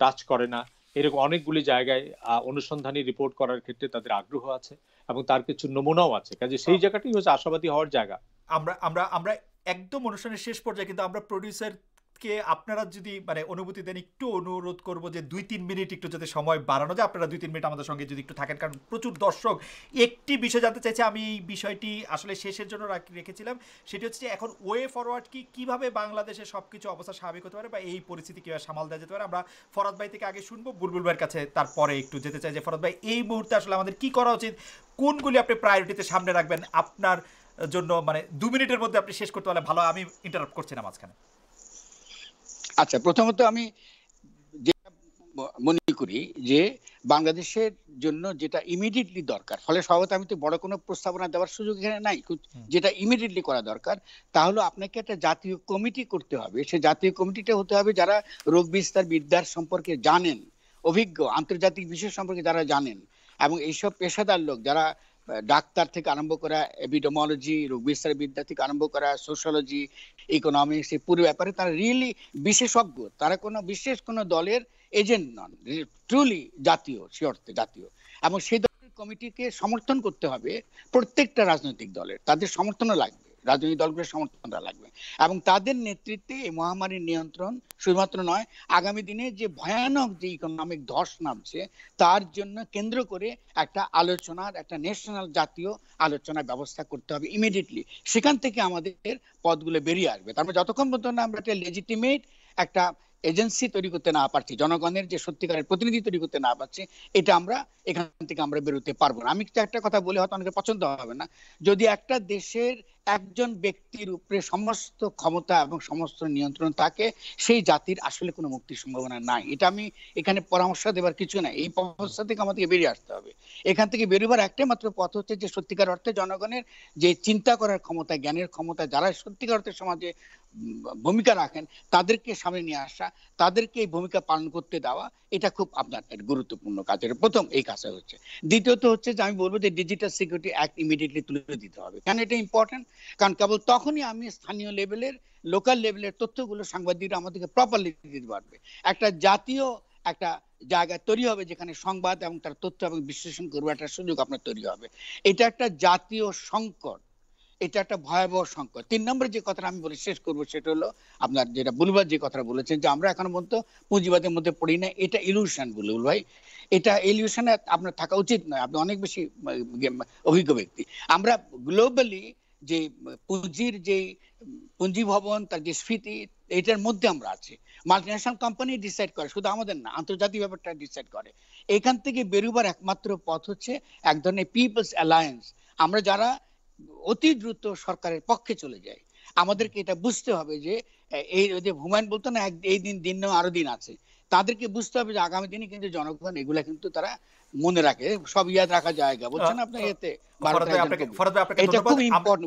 টাচ করে না এরকম অনেকগুলি জায়গায় অনুসন্ধানী রিপোর্ট করার ক্ষেত্রে তাদের আগ্রহ আছে এবং তার কিছু নমুনাও আছে কাজে সেই জায়গাটাই হচ্ছে আশাবাদী হওয়ার জায়গা আমরা আমরা আমরা একদম অনুষ্ঠানের শেষ পর্যায়ে কিন্তু আমরা প্রডিউসার কে আপনারা যদি মানে অনুভূতি দেন একটু অনুরোধ করব যে দুই তিন মিনিট একটু যাতে সময় বাড়ানো যায় আপনারা দুই তিন মিনিট আমাদের সঙ্গে যদি একটু থাকেন কারণ প্রচুর দর্শক একটি বিষয় জানতে চাইছে আমি এই বিষয়টি আসলে শেষের জন্য রেখেছিলাম সেটি হচ্ছে এখন ওয়ে ফরওয়ার্ড কি কিভাবে বাংলাদেশে সব কিছু অবস্থা স্বাভাবিক হতে পারে বা এই পরিস্থিতি কীভাবে সামাল দেওয়া যেতে পারে আমরা ফরাদ ভাই থেকে আগে শুনবো বুলবুল ভাইয়ের কাছে তারপরে একটু যেতে চাই যে ফরাদ ভাই এই মুহূর্তে আসলে আমাদের কি করা উচিত কোনগুলি আপনি প্রায়োরিটিতে সামনে রাখবেন আপনার জন্য মানে দু মিনিটের মধ্যে আপনি শেষ করতে পারলে ভালো আমি ইন্টারাপ্ট করছি না মাঝখানে আচ্ছা প্রথমত আমি যেটা মনে করি যে বাংলাদেশের জন্য যেটা ইমিডিয়েটলি দরকার ফলে স্বভাবত আমি তো বড় কোনো প্রস্তাবনা দেওয়ার সুযোগ এখানে নাই যেটা ইমিডিয়েটলি করা দরকার তা হলো আপনাকে একটা জাতীয় কমিটি করতে হবে সে জাতীয় কমিটিটা হতে হবে যারা রোগ বিস্তার বিদ্যার সম্পর্কে জানেন অভিজ্ঞ আন্তর্জাতিক বিষয় সম্পর্কে যারা জানেন এবং এইসব পেশাদার লোক যারা ডাক্তার থেকে আরম্ভ করা এপিডোমোলজি রোগ বিস্তার বিদ্যা থেকে আরম্ভ করা সোশ্যালজি ইকোনমিক্স এই পুরো ব্যাপারে তারা রিয়েলি বিশেষজ্ঞ তারা কোনো বিশেষ কোনো দলের এজেন্ট নন ট্রুলি জাতীয় সে অর্থে জাতীয় এবং সেই দলের কমিটিকে সমর্থন করতে হবে প্রত্যেকটা রাজনৈতিক দলের তাদের সমর্থনও লাগবে রাজনৈতিক দলগুলোর সমর্থন লাগবে এবং তাদের নেতৃত্বে এই মহামারীর নিয়ন্ত্রণ শুধুমাত্র নয় আগামী দিনে যে ভয়ানক যে ইকোনমিক ধস নামছে তার জন্য কেন্দ্র করে একটা আলোচনার একটা ন্যাশনাল জাতীয় আলোচনার ব্যবস্থা করতে হবে ইমিডিয়েটলি সেখান থেকে আমাদের পদগুলো বেরিয়ে আসবে তারপরে যতক্ষণ পর্যন্ত আমরা একটা লেজিটিমেট একটা এজেন্সি তৈরি করতে না পারছি জনগণের যে সত্যিকারের প্রতিনিধি তৈরি করতে না পারছি এটা আমরা এখান থেকে আমরা বেরোতে পারবো না আমি একটা কথা বলে হয়তো অনেকে পছন্দ হবে না যদি একটা দেশের একজন ব্যক্তির উপরে সমস্ত ক্ষমতা এবং সমস্ত নিয়ন্ত্রণ থাকে সেই জাতির আসলে কোনো মুক্তির সম্ভাবনা নাই এটা আমি এখানে পরামর্শ দেবার কিছু না এই অবস্থা থেকে আমাদেরকে বেরিয়ে আসতে হবে এখান থেকে বেরোবার একটাই মাত্র পথ হচ্ছে যে সত্যিকার অর্থে জনগণের যে চিন্তা করার ক্ষমতা জ্ঞানের ক্ষমতা যারা সত্যিকার অর্থে সমাজে ভূমিকা রাখেন তাদেরকে সামনে নিয়ে আসা তাদেরকে এই ভূমিকা পালন করতে দেওয়া এটা খুব আপনার গুরুত্বপূর্ণ কাজের প্রথম এই কাজটা হচ্ছে দ্বিতীয়ত হচ্ছে যে আমি বলবো যে ডিজিটাল সিকিউরিটি অ্যাক্ট ইমিডিয়েটলি তুলে দিতে হবে কেন এটা ইম্পর্টেন্ট কারণ কেবল তখনই আমি স্থানীয় লেভেলের লোকাল লেভেলের তথ্যগুলো সাংবাদিকরা আমাদেরকে প্রপারলি দিতে পারবে একটা জাতীয় একটা জায়গা তৈরি হবে যেখানে সংবাদ এবং তার তথ্য এবং বিশ্লেষণ করবার একটা সুযোগ আপনার তৈরি হবে এটা একটা জাতীয় সংকট এটা একটা ভয়াবহ সংকট তিন নম্বরে যে কথাটা আমি বলে শেষ করবো সেটা হলো আপনার যেটা বুলবার যে কথাটা বলেছেন যে আমরা এখনো পর্যন্ত পুঁজিবাদের মধ্যে পড়ি না এটা ইলিউশন বুলবুল ভাই এটা ইলিউশনে আপনার থাকা উচিত নয় আপনি অনেক বেশি অভিজ্ঞ ব্যক্তি আমরা গ্লোবালি যে পুঁজির যে পুঁজি ভবন তার যে স্ফীতি এটার মধ্যে আমরা আছি মাল্টিন্যাশনাল কোম্পানি ডিসাইড করে শুধু আমাদের না আন্তর্জাতিক ব্যাপারটা ডিসাইড করে এখান থেকে বেরোবার একমাত্র পথ হচ্ছে এক ধরনের পিপলস অ্যালায়েন্স আমরা যারা অতি দ্রুত সরকারের পক্ষে চলে যাই আমাদেরকে এটা বুঝতে হবে যে এই যে হুমায়ুন বলতো না এই দিন দিন আরো দিন আছে তাদেরকে বুঝতে হবে যে আগামী দিনে কিন্তু জনগণ এগুলা কিন্তু তারা মনে রাখে সব ইয়াদ রাখা জায়গা বলছেন আপনার এতে হ্যাঁ, আমি যে কথাটি বলার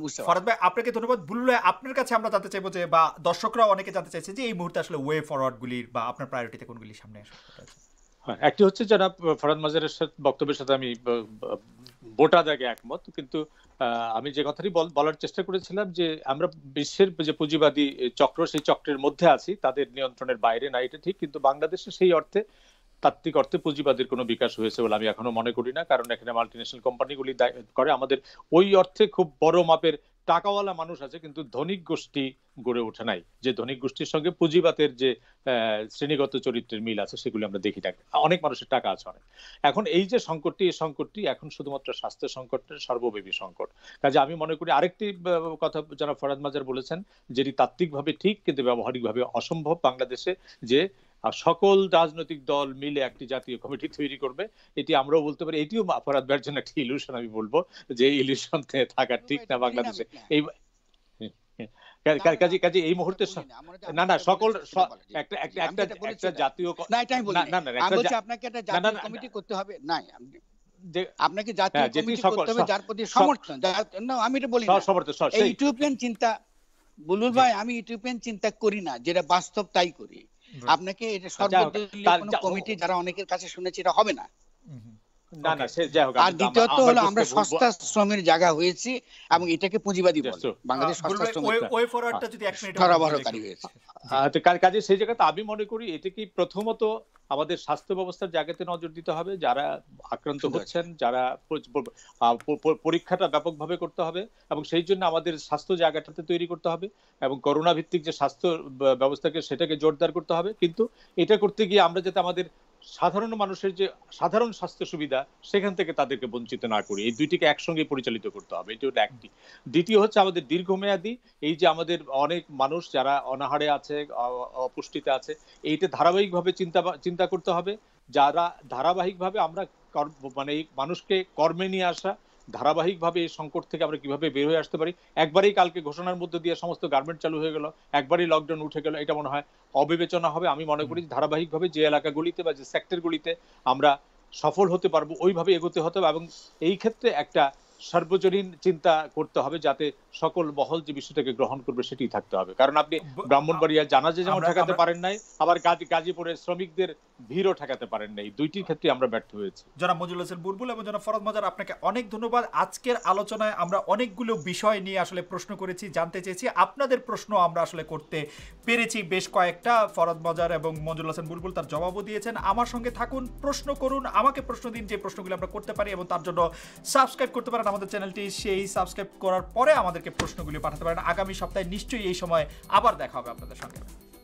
চেষ্টা করেছিলাম যে আমরা বিশ্বের যে পুঁজিবাদী চক্র সেই চক্রের মধ্যে আছি তাদের নিয়ন্ত্রণের বাইরে না এটা ঠিক কিন্তু বাংলাদেশে সেই অর্থে তাত্ত্বিক অর্থে পুঁজিবাদের কোনো বিকাশ হয়েছে বলে আমি এখনো মনে করি না কারণ এখানে মাল্টিনেশনাল কোম্পানিগুলি করে আমাদের ওই অর্থে খুব বড় মাপের টাকাওয়ালা মানুষ আছে কিন্তু ধনিক গোষ্ঠী গড়ে ওঠে নাই যে ধনিক গোষ্ঠীর সঙ্গে পুঁজিবাদের যে শ্রেণীগত চরিত্রের মিল আছে সেগুলি আমরা দেখি না অনেক মানুষের টাকা আছে অনেক এখন এই যে সংকটটি এই সংকটটি এখন শুধুমাত্র স্বাস্থ্য সংকটের সর্বব্যাপী সংকট কাজে আমি মনে করি আরেকটি কথা যারা ফরাদ মাজার বলেছেন যেটি তাত্ত্বিকভাবে ঠিক কিন্তু ব্যবহারিকভাবে অসম্ভব বাংলাদেশে যে আর সকল রাজনৈতিক দল মিলে একটি জাতীয় কমিটি তৈরি করবে এটি আমরাও বলতে পারি এটিও অপরাধ জন্য একটি ইলিউশন আমি বলবো যে ইলিউশন থাকা ঠিক না বাংলাদেশে এই কাজে কাজে এই মুহূর্তে না না সকল একটা একটা একটা জাতীয় না আমি বলি না না আমি বলছি আপনাকে একটা জাতীয় কমিটি করতে হবে আপনাকে জাতীয় হ্যাঁ, কমিটি করতে হবে যার প্রতি সমর্থন না আমি এটা বলি সমর্থন এই চিন্তা ভাই আমি চিন্তা করি না যেটা বাস্তব তাই করি আপনাকে এটা সর্বদলীয় কোনো কমিটি যারা অনেকের কাছে শুনেছি এটা হবে না না না সে যাই হোক আর দ্বিতীয়ত হলো আমরা সস্তা শ্রমের জায়গা হয়েছি এবং এটাকে পুঁজিবাদী বলে বাংলাদেশ সস্তা ওই ফরওয়ার্ডটা যদি 1 মিনিট সরবরাহকারী হয়েছে তো কাজে সেই আমি মনে করি এটা কি প্রথমত আমাদের স্বাস্থ্য ব্যবস্থার জায়গাতে নজর দিতে হবে যারা আক্রান্ত হচ্ছেন যারা পরীক্ষাটা ব্যাপকভাবে করতে হবে এবং সেই জন্য আমাদের স্বাস্থ্য জায়গাটাতে তৈরি করতে হবে এবং করোনা ভিত্তিক যে স্বাস্থ্য ব্যবস্থাকে সেটাকে জোরদার করতে হবে কিন্তু এটা করতে গিয়ে আমরা যাতে আমাদের সাধারণ মানুষের যে সাধারণ স্বাস্থ্য সুবিধা সেখান থেকে তাদেরকে বঞ্চিত না করি এই দুইটিকে একসঙ্গে পরিচালিত করতে হবে এটি হলো একটি দ্বিতীয় হচ্ছে আমাদের দীর্ঘমেয়াদী এই যে আমাদের অনেক মানুষ যারা অনাহারে আছে অপুষ্টিতে আছে এইটা ধারাবাহিকভাবে চিন্তা চিন্তা করতে হবে যারা ধারাবাহিকভাবে আমরা মানে মানুষকে কর্মে নিয়ে আসা ধারাবাহিকভাবে এই সংকট থেকে আমরা কিভাবে বের হয়ে আসতে পারি একবারেই কালকে ঘোষণার মধ্যে দিয়ে সমস্ত গার্মেন্ট চালু হয়ে গেল একবারই লকডাউন উঠে গেল এটা মনে হয় অবিবেচনা হবে আমি মনে করি ধারাবাহিকভাবে যে এলাকাগুলিতে বা যে সেক্টরগুলিতে আমরা সফল হতে পারবো ওইভাবে এগোতে হতে হবে এবং এই ক্ষেত্রে একটা সর্বজনীন চিন্তা করতে হবে যাতে সকল মহল যে বিষয়টাকে গ্রহণ করবে সেটি থাকতে হবে কারণ আপনি ব্রাহ্মণবাড়িয়া জানাজে যেমন ঠেকাতে পারেন নাই আবার গাজী গাজীপুরে শ্রমিকদের ভিড়ও ঠেকাতে পারেন নাই দুইটির ক্ষেত্রে আমরা ব্যর্থ হয়েছি জনাব মজুল হোসেন বুলবুল এবং জনাব ফরদ মজার আপনাকে অনেক ধন্যবাদ আজকের আলোচনায় আমরা অনেকগুলো বিষয় নিয়ে আসলে প্রশ্ন করেছি জানতে চেয়েছি আপনাদের প্রশ্ন আমরা আসলে করতে পেরেছি বেশ কয়েকটা ফরদ মজার এবং মজুল হোসেন বুলবুল তার জবাবও দিয়েছেন আমার সঙ্গে থাকুন প্রশ্ন করুন আমাকে প্রশ্ন দিন যে প্রশ্নগুলো আমরা করতে পারি এবং তার জন্য সাবস্ক্রাইব করতে পারেন আপনারা আমাদের চ্যানেলটি সেই সাবস্ক্রাইব করার পরে আমাদেরকে প্রশ্নগুলি পাঠাতে পারেন আগামী সপ্তাহে নিশ্চয়ই এই সময় আবার দেখা হবে আপনাদের সঙ্গে